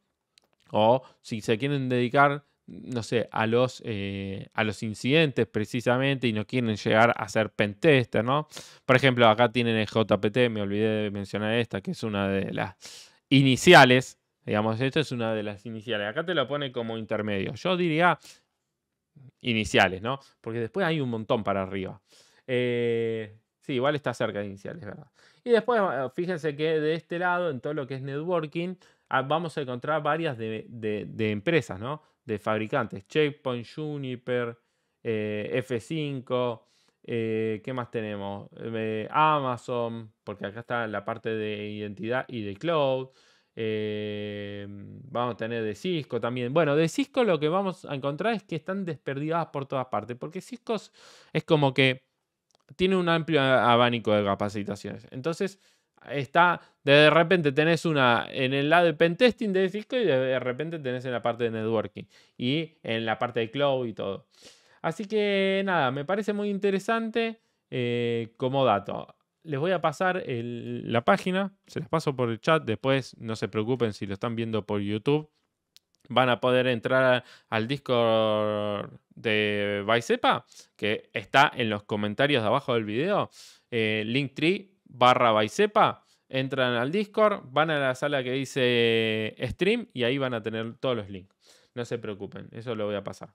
Speaker 1: O si se quieren dedicar, no sé, a los, eh, a los incidentes precisamente y no quieren llegar a ser pentester, ¿no? Por ejemplo, acá tienen el JPT, me olvidé de mencionar esta, que es una de las iniciales Digamos, esto es una de las iniciales. Acá te lo pone como intermedio. Yo diría iniciales, ¿no? Porque después hay un montón para arriba. Eh, sí, igual está cerca de iniciales, ¿verdad? Y después, ah, fíjense que de este lado, en todo lo que es networking, ah, vamos a encontrar varias de, empresas, ¿no? De fabricantes. Checkpoint, Juniper, eh, F5, eh, ¿qué más tenemos? Amazon, porque acá está la parte de identidad y de cloud. Eh, vamos a tener de Cisco también. Bueno, de Cisco lo que vamos a encontrar es que están desperdigadas por todas partes, porque Cisco es como que tiene un amplio abanico de capacitaciones. Entonces, está, de repente tenés una en el lado de pentesting de Cisco y de repente tenés en la parte de networking y en la parte de cloud y todo. Así que nada, me parece muy interesante eh, como dato les voy a pasar la página, se las paso por el chat, después no se preocupen si lo están viendo por YouTube, van a poder entrar al Discord de Vicepa, que está en los comentarios de abajo del video, eh, linktree barra vicepa, entran al Discord, van a la sala que dice stream y ahí van a tener todos los links. No se preocupen, eso lo voy a pasar.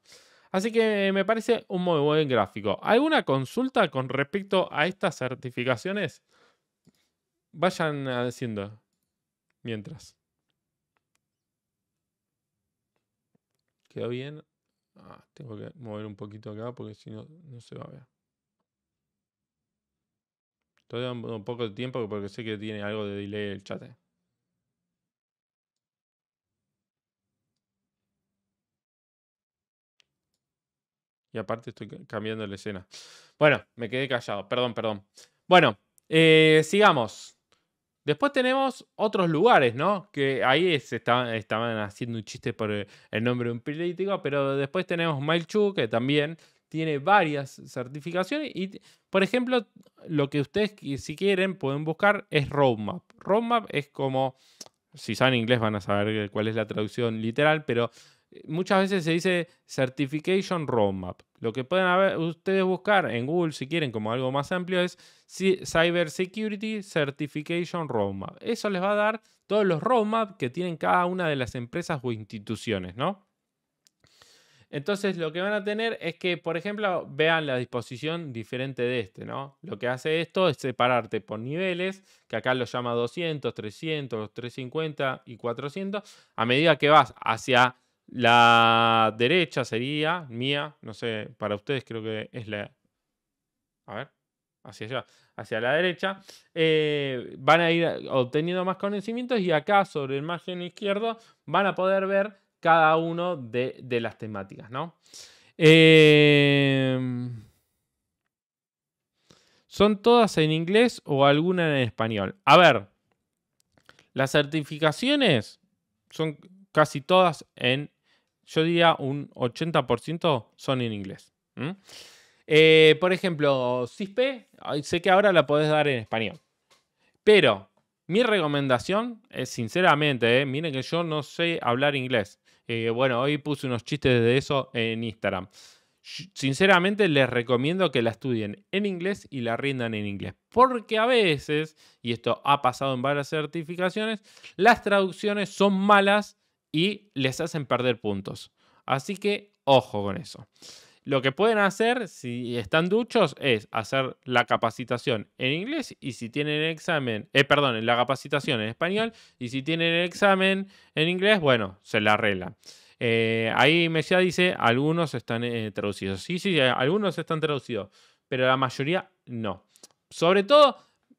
Speaker 1: Así que eh, me parece un muy buen gráfico. ¿Alguna consulta con respecto a estas certificaciones? Vayan haciendo mientras. ¿Quedó bien? Ah, tengo que mover un poquito acá porque si no, no se va a ver. Todavía un poco de tiempo porque sé que tiene algo de delay el chat. Eh. Y aparte estoy cambiando la escena. Bueno, me quedé callado, perdón, perdón. Bueno, eh, sigamos. Después tenemos otros lugares, ¿no? Que ahí estaban, estaban haciendo un chiste por eh, el nombre de un político, pero después tenemos Mailchu, que también tiene varias certificaciones. Y, por ejemplo, lo que ustedes, si quieren, pueden buscar es Roadmap. Roadmap es como, si saben inglés van a saber cuál es la traducción literal, pero eh, muchas veces se dice Certification Roadmap. Lo que pueden haber, ustedes buscar en Google, si quieren, como algo más amplio, es Cyber Security Certification Roadmap. Eso les va a dar todos los roadmaps que tienen cada una de las empresas o instituciones, ¿no? Entonces lo que van a tener es que, por ejemplo, vean la disposición diferente de este, ¿no? Lo que hace esto es separarte por niveles, que acá lo llama 200, 300, 350 y 400, a medida que vas hacia la derecha sería mía, no sé, para ustedes creo que es la... A ver, hacia allá, hacia la derecha. Eh, van a ir obteniendo más conocimientos y acá sobre el margen izquierdo van a poder ver cada uno de, las temáticas, ¿no? Em, ¿Son todas en inglés o alguna en español? A ver, las certificaciones son casi todas en yo diría un 80% son en inglés. Eh, por ejemplo, CISPE, sé que ahora la podés dar en español. Pero mi recomendación es, sinceramente, eh, miren que yo no sé hablar inglés. Eh, bueno, hoy puse unos chistes de eso en Instagram. Sinceramente les recomiendo que la estudien en inglés y la rindan en inglés. Porque a veces, y esto ha pasado en varias certificaciones, las traducciones son malas y les hacen perder puntos. Así que ojo con eso. Lo que pueden hacer si están duchos es hacer la capacitación en inglés y si tienen el examen, eh, perdón, la capacitación en español y si tienen el examen en inglés, bueno, se la arregla. Eh, ahí Mesía dice, algunos están eh, traducidos. Sí, sí, eh, algunos están traducidos, pero la mayoría no. Sobre todo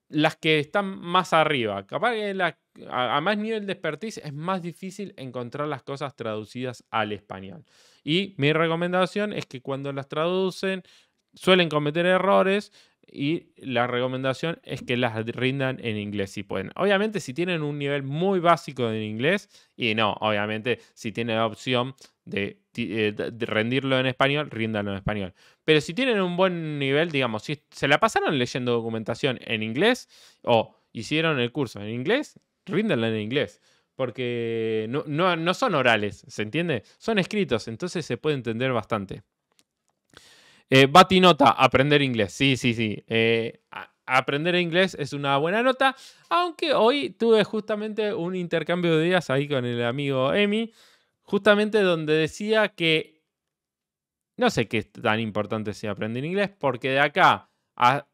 Speaker 1: las que están más arriba. Capaz que las a, más nivel de expertise es más difícil encontrar las cosas traducidas al español. Y mi recomendación es que cuando las traducen suelen cometer errores y la recomendación es que las rindan en inglés si pueden. Obviamente si tienen un nivel muy básico en inglés y no, obviamente si tienen la opción eh, de, rendirlo en español, ríndanlo en español. Pero si tienen un buen nivel, digamos, si se la pasaron leyendo documentación en inglés o hicieron el curso en inglés, ríndanla en inglés. Porque no, no, son orales, ¿se entiende? Son escritos, entonces se puede entender bastante. Eh, nota, aprender inglés. Sí, sí, sí. Eh, aprender inglés es una buena nota, aunque hoy tuve justamente un intercambio de días ahí con el amigo Emi, justamente donde decía que no sé qué es tan importante sea aprender inglés, porque de acá a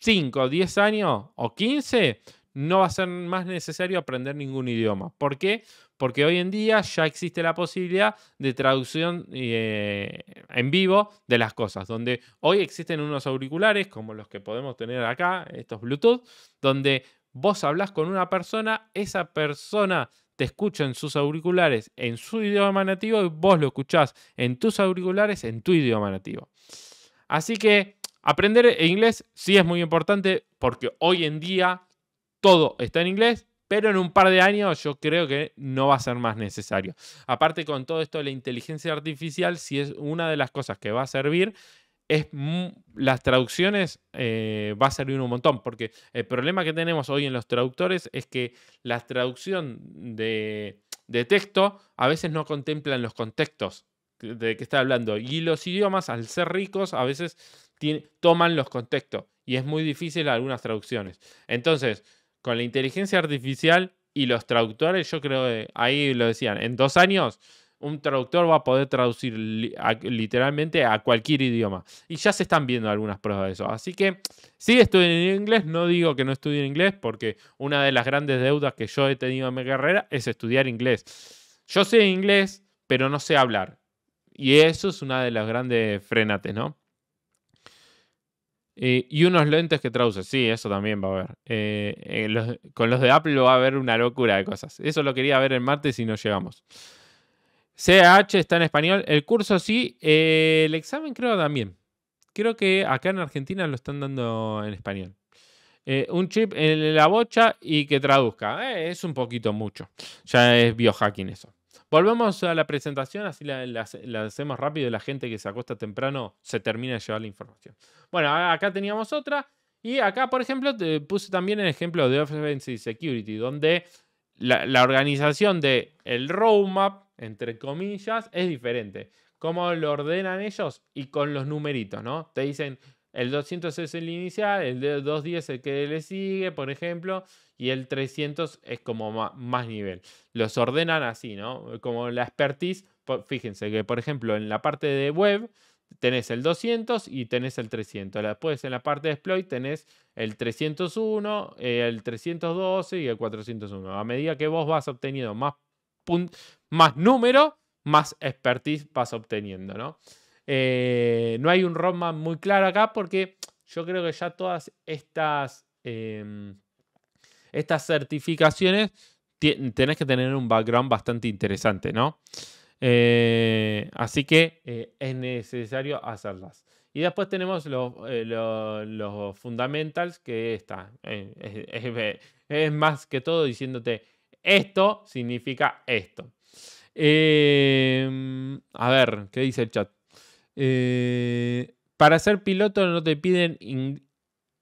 Speaker 1: 5, 10 años o 15 no va a ser más necesario aprender ningún idioma. ¿Por qué? Porque hoy en día ya existe la posibilidad de traducción eh, en vivo de las cosas, donde hoy existen unos auriculares como los que podemos tener acá, estos Bluetooth, donde vos hablas con una persona, esa persona te escucha en sus auriculares en su idioma nativo y vos lo escuchás en tus auriculares en tu idioma nativo. Así que aprender inglés sí es muy importante porque hoy en día todo está en inglés, pero en un par de años yo creo que no va a ser más necesario. Aparte con todo esto de la inteligencia artificial, si es una de las cosas que va a servir, es las traducciones eh, va a servir un montón, porque el problema que tenemos hoy en los traductores es que la traducción de, texto a veces no contemplan los contextos de que está hablando. Y los idiomas, al ser ricos, a veces toman los contextos. Y es muy difícil algunas traducciones. Entonces, con la inteligencia artificial y los traductores, yo creo, que eh, ahí lo decían, en dos años un traductor va a poder traducir literalmente a cualquier idioma. Y ya se están viendo algunas pruebas de eso. Así que sí estudien inglés, no digo que no estudien inglés, porque una de las grandes deudas que yo he tenido en mi carrera es estudiar inglés. Yo sé inglés, pero no sé hablar. Y eso es una de las grandes frenates, ¿no? y unos lentes que traduce, sí, eso también va a haber. Eh, eh, con los de Apple va a haber una locura de cosas. Eso lo quería ver el martes y no llegamos. CH está en español, el curso sí, eh, el examen creo también. Creo que acá en Argentina lo están dando en español. un chip en la bocha y que traduzca. es un poquito mucho. Ya es biohacking eso. Volvemos a la presentación, así la, hacemos rápido y la gente que se acosta temprano se termina de llevar la información. Bueno, acá teníamos otra. Y acá, por ejemplo, te puse también el ejemplo de Offensive Security, donde la, organización del el roadmap, entre comillas, es diferente. ¿Cómo lo ordenan ellos? Y con los numeritos, ¿no? Te dicen, el 200 es el inicial, el 210 es el que le sigue, por ejemplo, y el 300 es como más, nivel. Los ordenan así, ¿no? Como la expertise, fíjense que, por ejemplo, en la parte de web tenés el 200 y tenés el 300. Después en la parte de exploit tenés el 301, eh, el 312 y el 401. A medida que vos vas obteniendo más, más número, más expertise vas obteniendo, ¿no? Eh, no hay un roadmap muy claro acá porque yo creo que ya todas estas, em, estas certificaciones tenés que tener un background bastante interesante, ¿no? Eh, así que eh, es necesario hacerlas. Y después tenemos los, fundamentals, que está. es, más que todo diciéndote, esto significa esto. Em, a ver, ¿qué dice el chat? Eh, para ser piloto no te piden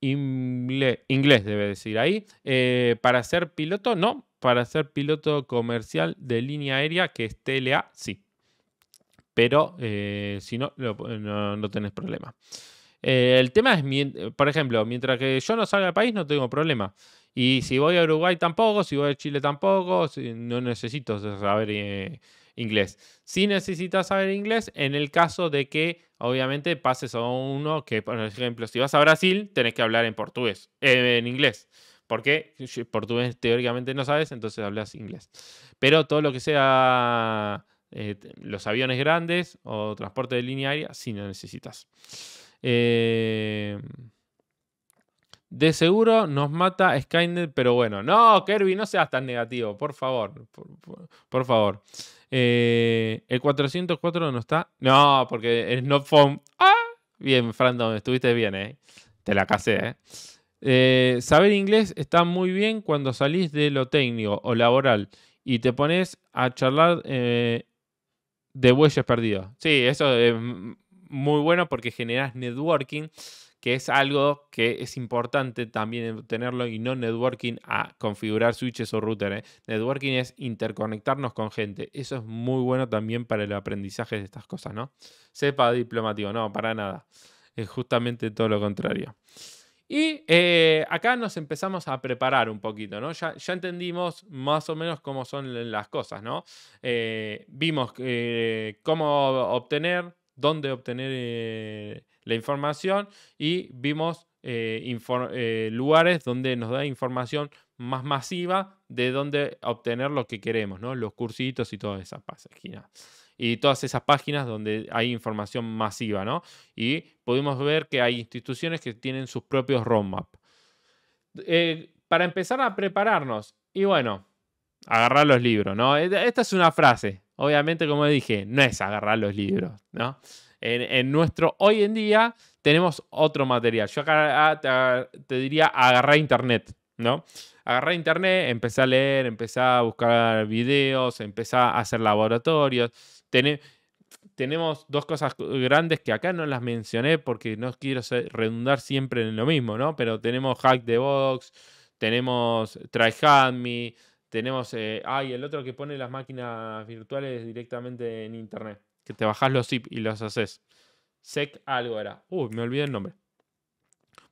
Speaker 1: inglés, debe decir ahí. Eh, para ser piloto, no. Para ser piloto comercial de línea aérea, que es TLA, sí. Pero eh, si no, no, tenés problema. el tema es, por ejemplo, mientras que yo no salga del país, no tengo problema. Y si voy a Uruguay tampoco, si voy a Chile tampoco, no necesito saber inglés. Si necesitas saber inglés en el caso de que, obviamente, pases a uno que, por ejemplo, si vas a Brasil, tenés que hablar en portugués, eh, en inglés. Porque portugués teóricamente no sabes, entonces hablas inglés. Pero todo lo que sea eh, los aviones grandes o transporte de línea aérea, sí lo necesitas. Eh, de seguro nos mata Skynet, pero bueno. No, Kirby, no seas tan negativo, por favor. por favor. Eh, el 404 no está. No, porque es no phone. ¡Ah! Bien, franco estuviste bien, ¿eh? Te la casé, eh. Eh, saber inglés está muy bien cuando salís de lo técnico o laboral y te pones a charlar de bueyes perdidos. Sí, eso es muy bueno porque generas networking que es algo que es importante también tenerlo y no networking a configurar switches o router. ¿eh? Networking es interconectarnos con gente. Eso es muy bueno también para el aprendizaje de estas cosas, ¿no? Sepa diplomático, no, para nada. Es justamente todo lo contrario. Y eh, acá nos empezamos a preparar un poquito, ¿no? Ya, ya entendimos más o menos cómo son las cosas, ¿no? Eh, vimos cómo obtener, dónde obtener la información y vimos eh, eh, lugares donde nos da información más masiva de dónde obtener lo que queremos, ¿no? Los cursitos y todas esas páginas. Y todas esas páginas donde hay información masiva, ¿no? Y pudimos ver que hay instituciones que tienen sus propios roadmap. Eh, para empezar a prepararnos, y bueno, agarrar los libros, ¿no? Esta es una frase. Obviamente, como dije, no es agarrar los libros, ¿no? en, nuestro hoy en día tenemos otro material. Yo acá ah, ah, te, diría agarrar internet, ¿no? agarré internet, empecé a leer, empecé a buscar videos, empecé a hacer laboratorios. tenemos dos cosas grandes que acá no las mencioné porque no quiero redundar siempre en lo mismo, ¿no? Pero tenemos Hack the Box, tenemos TryHandme tenemos. Eh, ay el otro que pone las máquinas virtuales directamente en internet que te bajás los zip y los haces. Sec algo era. Uy, me olvidé el nombre.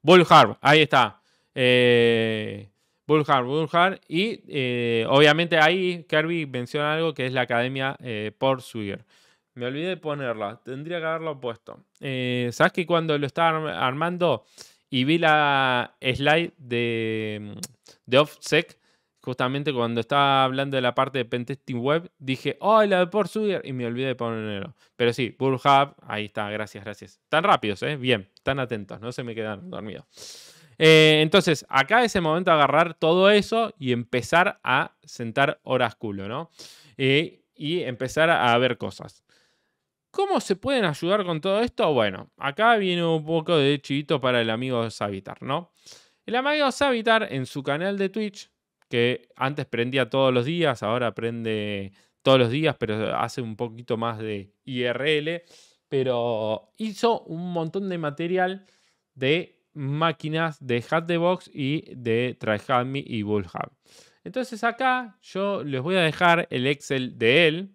Speaker 1: Bullhard, ahí está. Eh, Bullhard, Bullhard. Y eh, obviamente ahí Kirby menciona algo que es la academia eh, por Swigger. Me olvidé de ponerla, tendría que haberlo puesto. ¿Sabes que cuando lo estaba armando y vi la slide de, de OffSec, justamente cuando estaba hablando de la parte de Pentesting Web, dije, oh, la de subir y me olvidé de ponerlo. Pero sí, Hub, ahí está, gracias, gracias. Tan rápidos, ¿eh? Bien, tan atentos, no se me quedan dormidos. Eh, entonces, acá es el momento de agarrar todo eso y empezar a sentar horas culo, ¿no? Eh, y empezar a ver cosas. ¿Cómo se pueden ayudar con todo esto? Bueno, acá viene un poco de chivito para el amigo Savitar, ¿no? El amigo Savitar en su canal de Twitch que antes prendía todos los días, ahora prende todos los días, pero hace un poquito más de IRL. Pero hizo un montón de material de máquinas de Hat Box y de Try y Bullhub. Entonces acá yo les voy a dejar el Excel de él,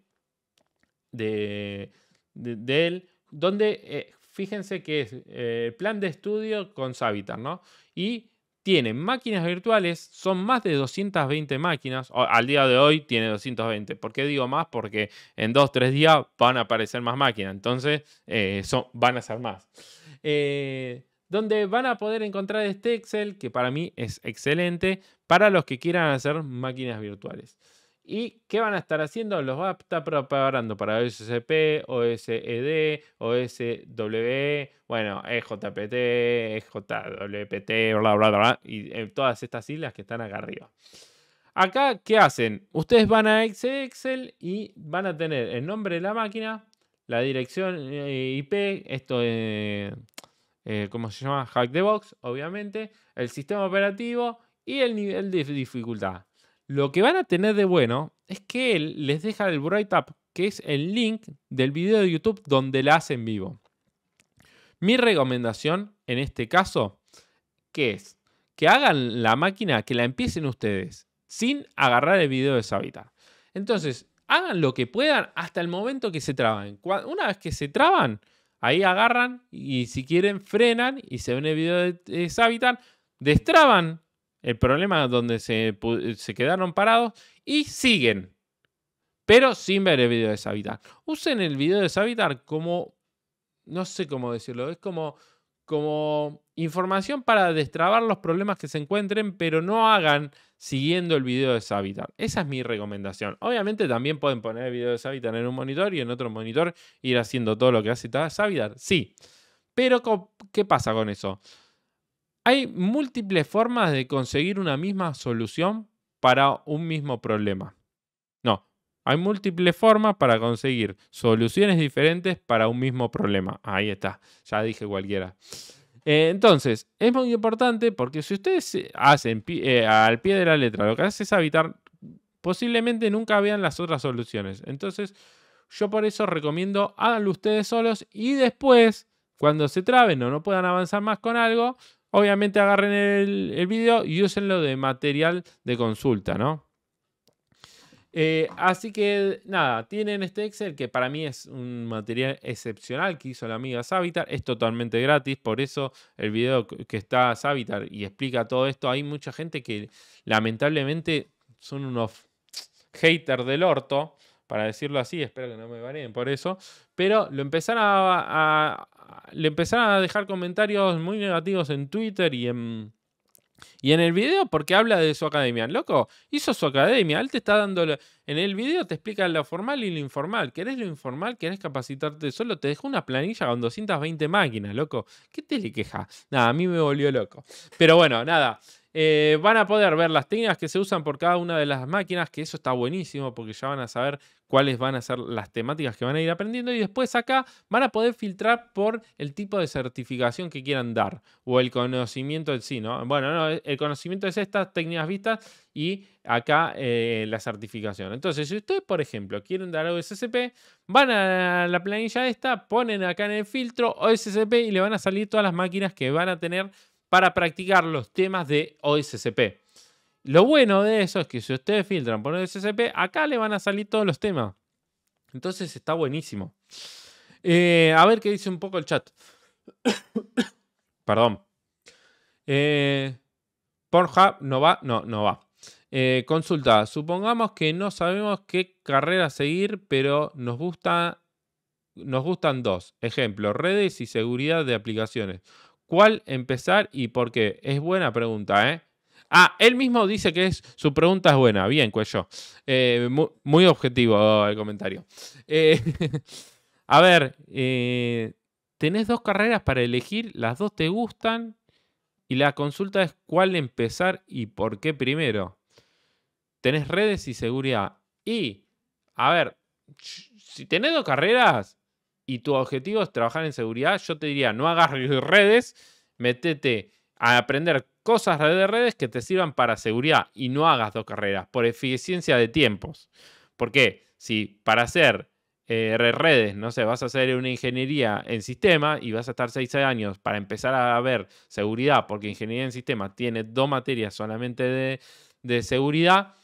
Speaker 1: de, él, donde eh, fíjense que es el eh, plan de estudio con Savitar, ¿no? Y tiene máquinas virtuales, son más de 220 máquinas, al día de hoy tiene 220. ¿Por qué digo más? Porque en 2-3 días van a aparecer más máquinas, entonces eh, son, van a ser más. Eh, donde van a poder encontrar este Excel, que para mí es excelente, para los que quieran hacer máquinas virtuales. ¿Y qué van a estar haciendo? Los va a estar preparando para OSCP, OSED, OSWE, bueno, EJPT, EJWPT, bla, bla, bla, y eh, todas estas islas que están acá arriba. Acá, ¿qué hacen? Ustedes van a Excel y van a tener el nombre de la máquina, la dirección eh, IP, esto es, eh, eh, ¿cómo se llama? Hack the Box, obviamente, el sistema operativo y el nivel de dificultad. Lo que van a tener de bueno es que él les deja el Bright Up, que es el link del video de YouTube donde la hacen vivo. Mi recomendación en este caso, que es que hagan la máquina, que la empiecen ustedes, sin agarrar el video de Sabita. Entonces, hagan lo que puedan hasta el momento que se traban. Una vez que se traban, ahí agarran y si quieren frenan y se ven el video de, Sabita, destraban el problema donde se, quedaron parados y siguen, pero sin ver el video de Savitar. Usen el video de Savitar como, no sé cómo decirlo, es como, como información para destrabar los problemas que se encuentren, pero no hagan siguiendo el video de Savitar. Esa es mi recomendación. Obviamente también pueden poner el video de Savitar en un monitor y en otro monitor ir haciendo todo lo que hace Savitar. Sí. Pero, ¿qué pasa con eso? Hay múltiples formas de conseguir una misma solución para un mismo problema. No, hay múltiples formas para conseguir soluciones diferentes para un mismo problema. Ahí está, ya dije cualquiera. Eh, entonces, es muy importante porque si ustedes hacen eh, al pie de la letra lo que hacen es evitar, posiblemente nunca vean las otras soluciones. Entonces, yo por eso recomiendo háganlo ustedes solos y después, cuando se traben o no puedan avanzar más con algo, Obviamente agarren el, video vídeo y úsenlo de material de consulta, ¿no? Eh, así que nada, tienen este Excel que para mí es un material excepcional que hizo la amiga Savitar. Es totalmente gratis, por eso el video que está Savitar y explica todo esto. Hay mucha gente que lamentablemente son unos haters del orto, para decirlo así. Espero que no me baneen por eso. Pero lo empezaron a, le empezaron a dejar comentarios muy negativos en Twitter y en, y en el video, porque habla de su academia. Loco, hizo su academia. Él te está dando. En el video te explica lo formal y lo informal. ¿Querés lo informal? ¿Querés capacitarte solo? Te dejo una planilla con 220 máquinas, loco. ¿Qué te le queja? Nada, a mí me volvió loco. Pero bueno, nada. Eh, van a poder ver las técnicas que se usan por cada una de las máquinas, que eso está buenísimo porque ya van a saber cuáles van a ser las temáticas que van a ir aprendiendo y después acá van a poder filtrar por el tipo de certificación que quieran dar o el conocimiento en sí, ¿no? Bueno, no, e, el conocimiento es estas técnicas vistas y acá eh, la certificación. Entonces, si ustedes, por ejemplo, quieren dar OSCP, van a la planilla esta, ponen acá en el filtro OSCP y le van a salir todas las máquinas que van a tener para practicar los temas de OSCP. Lo bueno de eso es que si ustedes filtran por OSCP, acá le van a salir todos los temas. Entonces está buenísimo. Eh, a ver qué dice un poco el chat. Perdón. Eh, Pornhub no va, no, no va. Eh, consulta, supongamos que no sabemos qué carrera seguir, pero nos, gusta, nos gustan dos. Ejemplo, redes y seguridad de aplicaciones. ¿Cuál empezar y por qué? Es buena pregunta, ¿eh? Ah, él mismo dice que es, su pregunta es buena. Bien, cuello. Pues eh, muy, objetivo el comentario. Eh, a ver, eh, tenés dos carreras para elegir, las dos te gustan y la consulta es cuál empezar y por qué primero. Tenés redes y seguridad. Y, a ver, si tenés dos carreras, y tu objetivo es trabajar en seguridad, yo te diría, no hagas redes, Métete a aprender cosas de redes que te sirvan para seguridad y no hagas dos carreras por eficiencia de tiempos. Porque si para hacer eh, redes, no sé, vas a hacer una ingeniería en sistema y vas a estar seis años para empezar a ver seguridad, porque ingeniería en sistema tiene dos materias solamente de, de seguridad,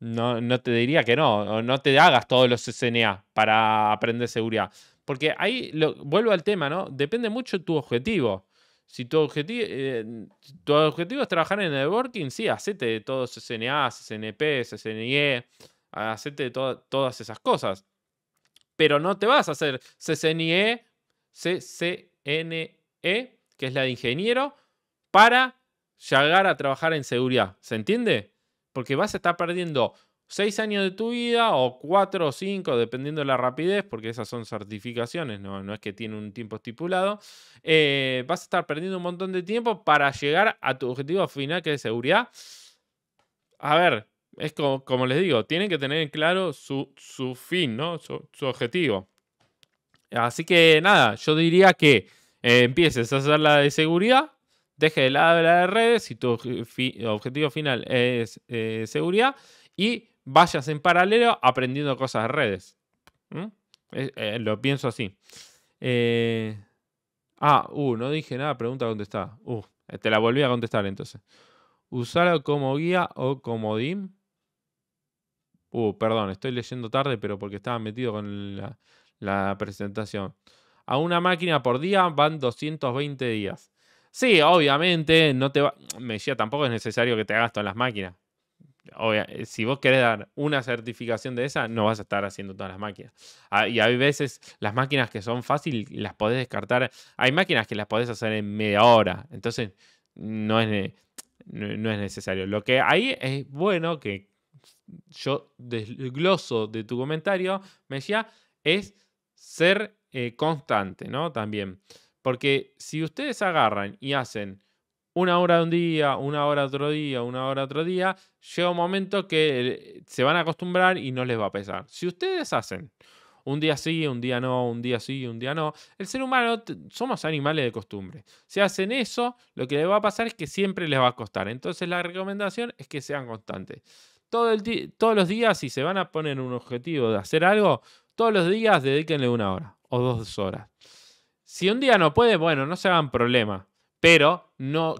Speaker 1: no, te diría que no, no te hagas todos los SNA para aprender seguridad. Porque ahí vuelvo al tema, ¿no? Depende mucho tu objetivo. Si tu objetivo, eh, tu objetivo es trabajar en networking, sí, hacete todos SNA, SNP, SNIE, hacete de todas esas cosas. Pero no te vas a hacer CCNE CCNE, que es la de ingeniero, para llegar a trabajar en seguridad. ¿Se entiende? Porque vas a estar perdiendo 6 años de tu vida o 4 o 5, dependiendo de la rapidez, porque esas son certificaciones, no, es que tiene un tiempo estipulado, eh, vas a estar perdiendo un montón de tiempo para llegar a tu objetivo final, que es seguridad. A ver, es como, les digo, tienen que tener claro su, fin, ¿no? Su, objetivo. Así que nada, yo diría que eh, empieces a hacer la de seguridad, deje de lado de redes si tu objetivo final es eh, seguridad y vayas en paralelo aprendiendo cosas de redes. Eh, eh, lo pienso así. ah, uh, no dije nada, pregunta contestada. Uh, te la volví a contestar entonces. ¿Usarlo como guía o como DIM? Uh, perdón, estoy leyendo tarde, pero porque estaba metido con la presentación. A una máquina por día van 220 días. Sí, obviamente, no te va... Me decía, tampoco es necesario que te hagas todas las máquinas. Eh, si vos querés dar una certificación de esa, no vas a estar haciendo todas las máquinas. Ah, y hay veces las máquinas que son fáciles las podés descartar. Hay máquinas que las podés hacer en media hora. Entonces, no es, no es necesario. Lo que ahí es bueno que yo desgloso de tu comentario, me es ser eh, constante, ¿no? También. Porque si ustedes agarran y hacen una hora de un día, una hora otro día, una hora otro día, llega un momento que eh, se van a acostumbrar y no les va a pesar. Si ustedes hacen un día sí, un día no, un día sí, un día no, el ser humano somos animales de costumbre. Si hacen eso, lo que les va a pasar es que siempre les va a costar. Entonces la recomendación es que sean constantes. todos los días, si se van a poner un objetivo de hacer algo, todos los días dedíquenle una hora o dos horas. Si un día no puede, bueno, no se hagan problema. Pero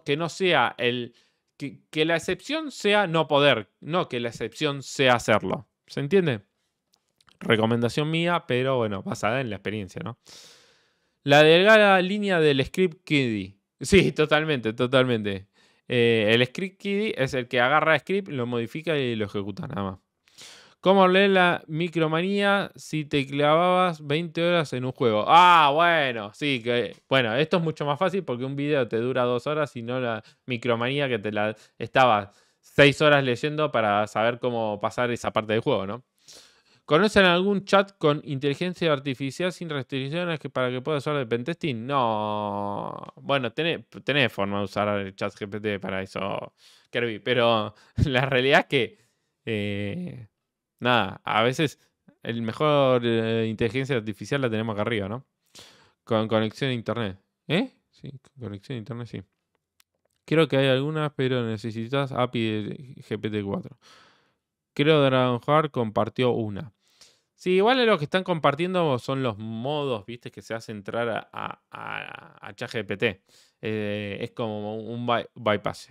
Speaker 1: que no sea el. Que, la excepción sea no poder, no que la excepción sea hacerlo. ¿Se entiende? Recomendación mía, pero bueno, basada en la experiencia, ¿no? La delgada línea del script kiddie. Sí, totalmente, totalmente. Eh, el script kiddie es el que agarra script, lo modifica y lo ejecuta nada más. ¿Cómo leer la micromanía si te clavabas 20 horas en un juego? Ah, bueno, sí, que. Bueno, esto es mucho más fácil porque un video te dura dos horas y no la micromanía que te la estabas seis horas leyendo para saber cómo pasar esa parte del juego, ¿no? ¿Conocen algún chat con inteligencia artificial sin restricciones para que pueda usar el pentesting? No. Bueno, tenés, forma de usar el chat GPT para eso, Kirby, pero la realidad es que eh, nada, a veces el mejor eh, inteligencia artificial la tenemos acá arriba, ¿no? Con conexión a internet. ¿Eh? Sí, con conexión a internet, sí. Creo que hay algunas, pero necesitas API GPT-4. Creo que Dragonheart compartió una. Sí, igual lo que están compartiendo son los modos, viste, que se hace entrar a, a, eh, es como un bypass.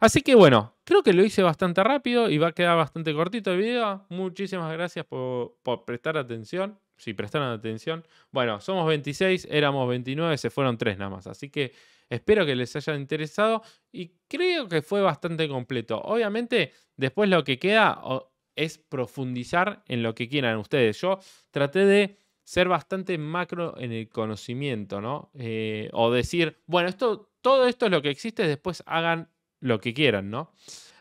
Speaker 1: Así que bueno, creo que lo hice bastante rápido y va a quedar bastante cortito el video. Muchísimas gracias por, prestar atención. Si prestaron atención. Bueno, somos 26, éramos 29, se fueron 3 nada más. Así que espero que les haya interesado y creo que fue bastante completo. Obviamente, después lo que queda, es profundizar en lo que quieran ustedes. Yo traté de ser bastante macro en el conocimiento, ¿no? Eh, o decir, bueno, esto, todo esto es lo que existe, después hagan lo que quieran, ¿no?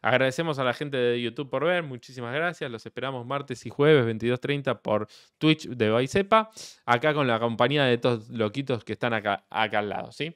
Speaker 1: Agradecemos a la gente de YouTube por ver, muchísimas gracias. Los esperamos martes y jueves 22.30 por Twitch de Baisepa, acá con la compañía de todos loquitos que están acá, acá al lado, ¿sí?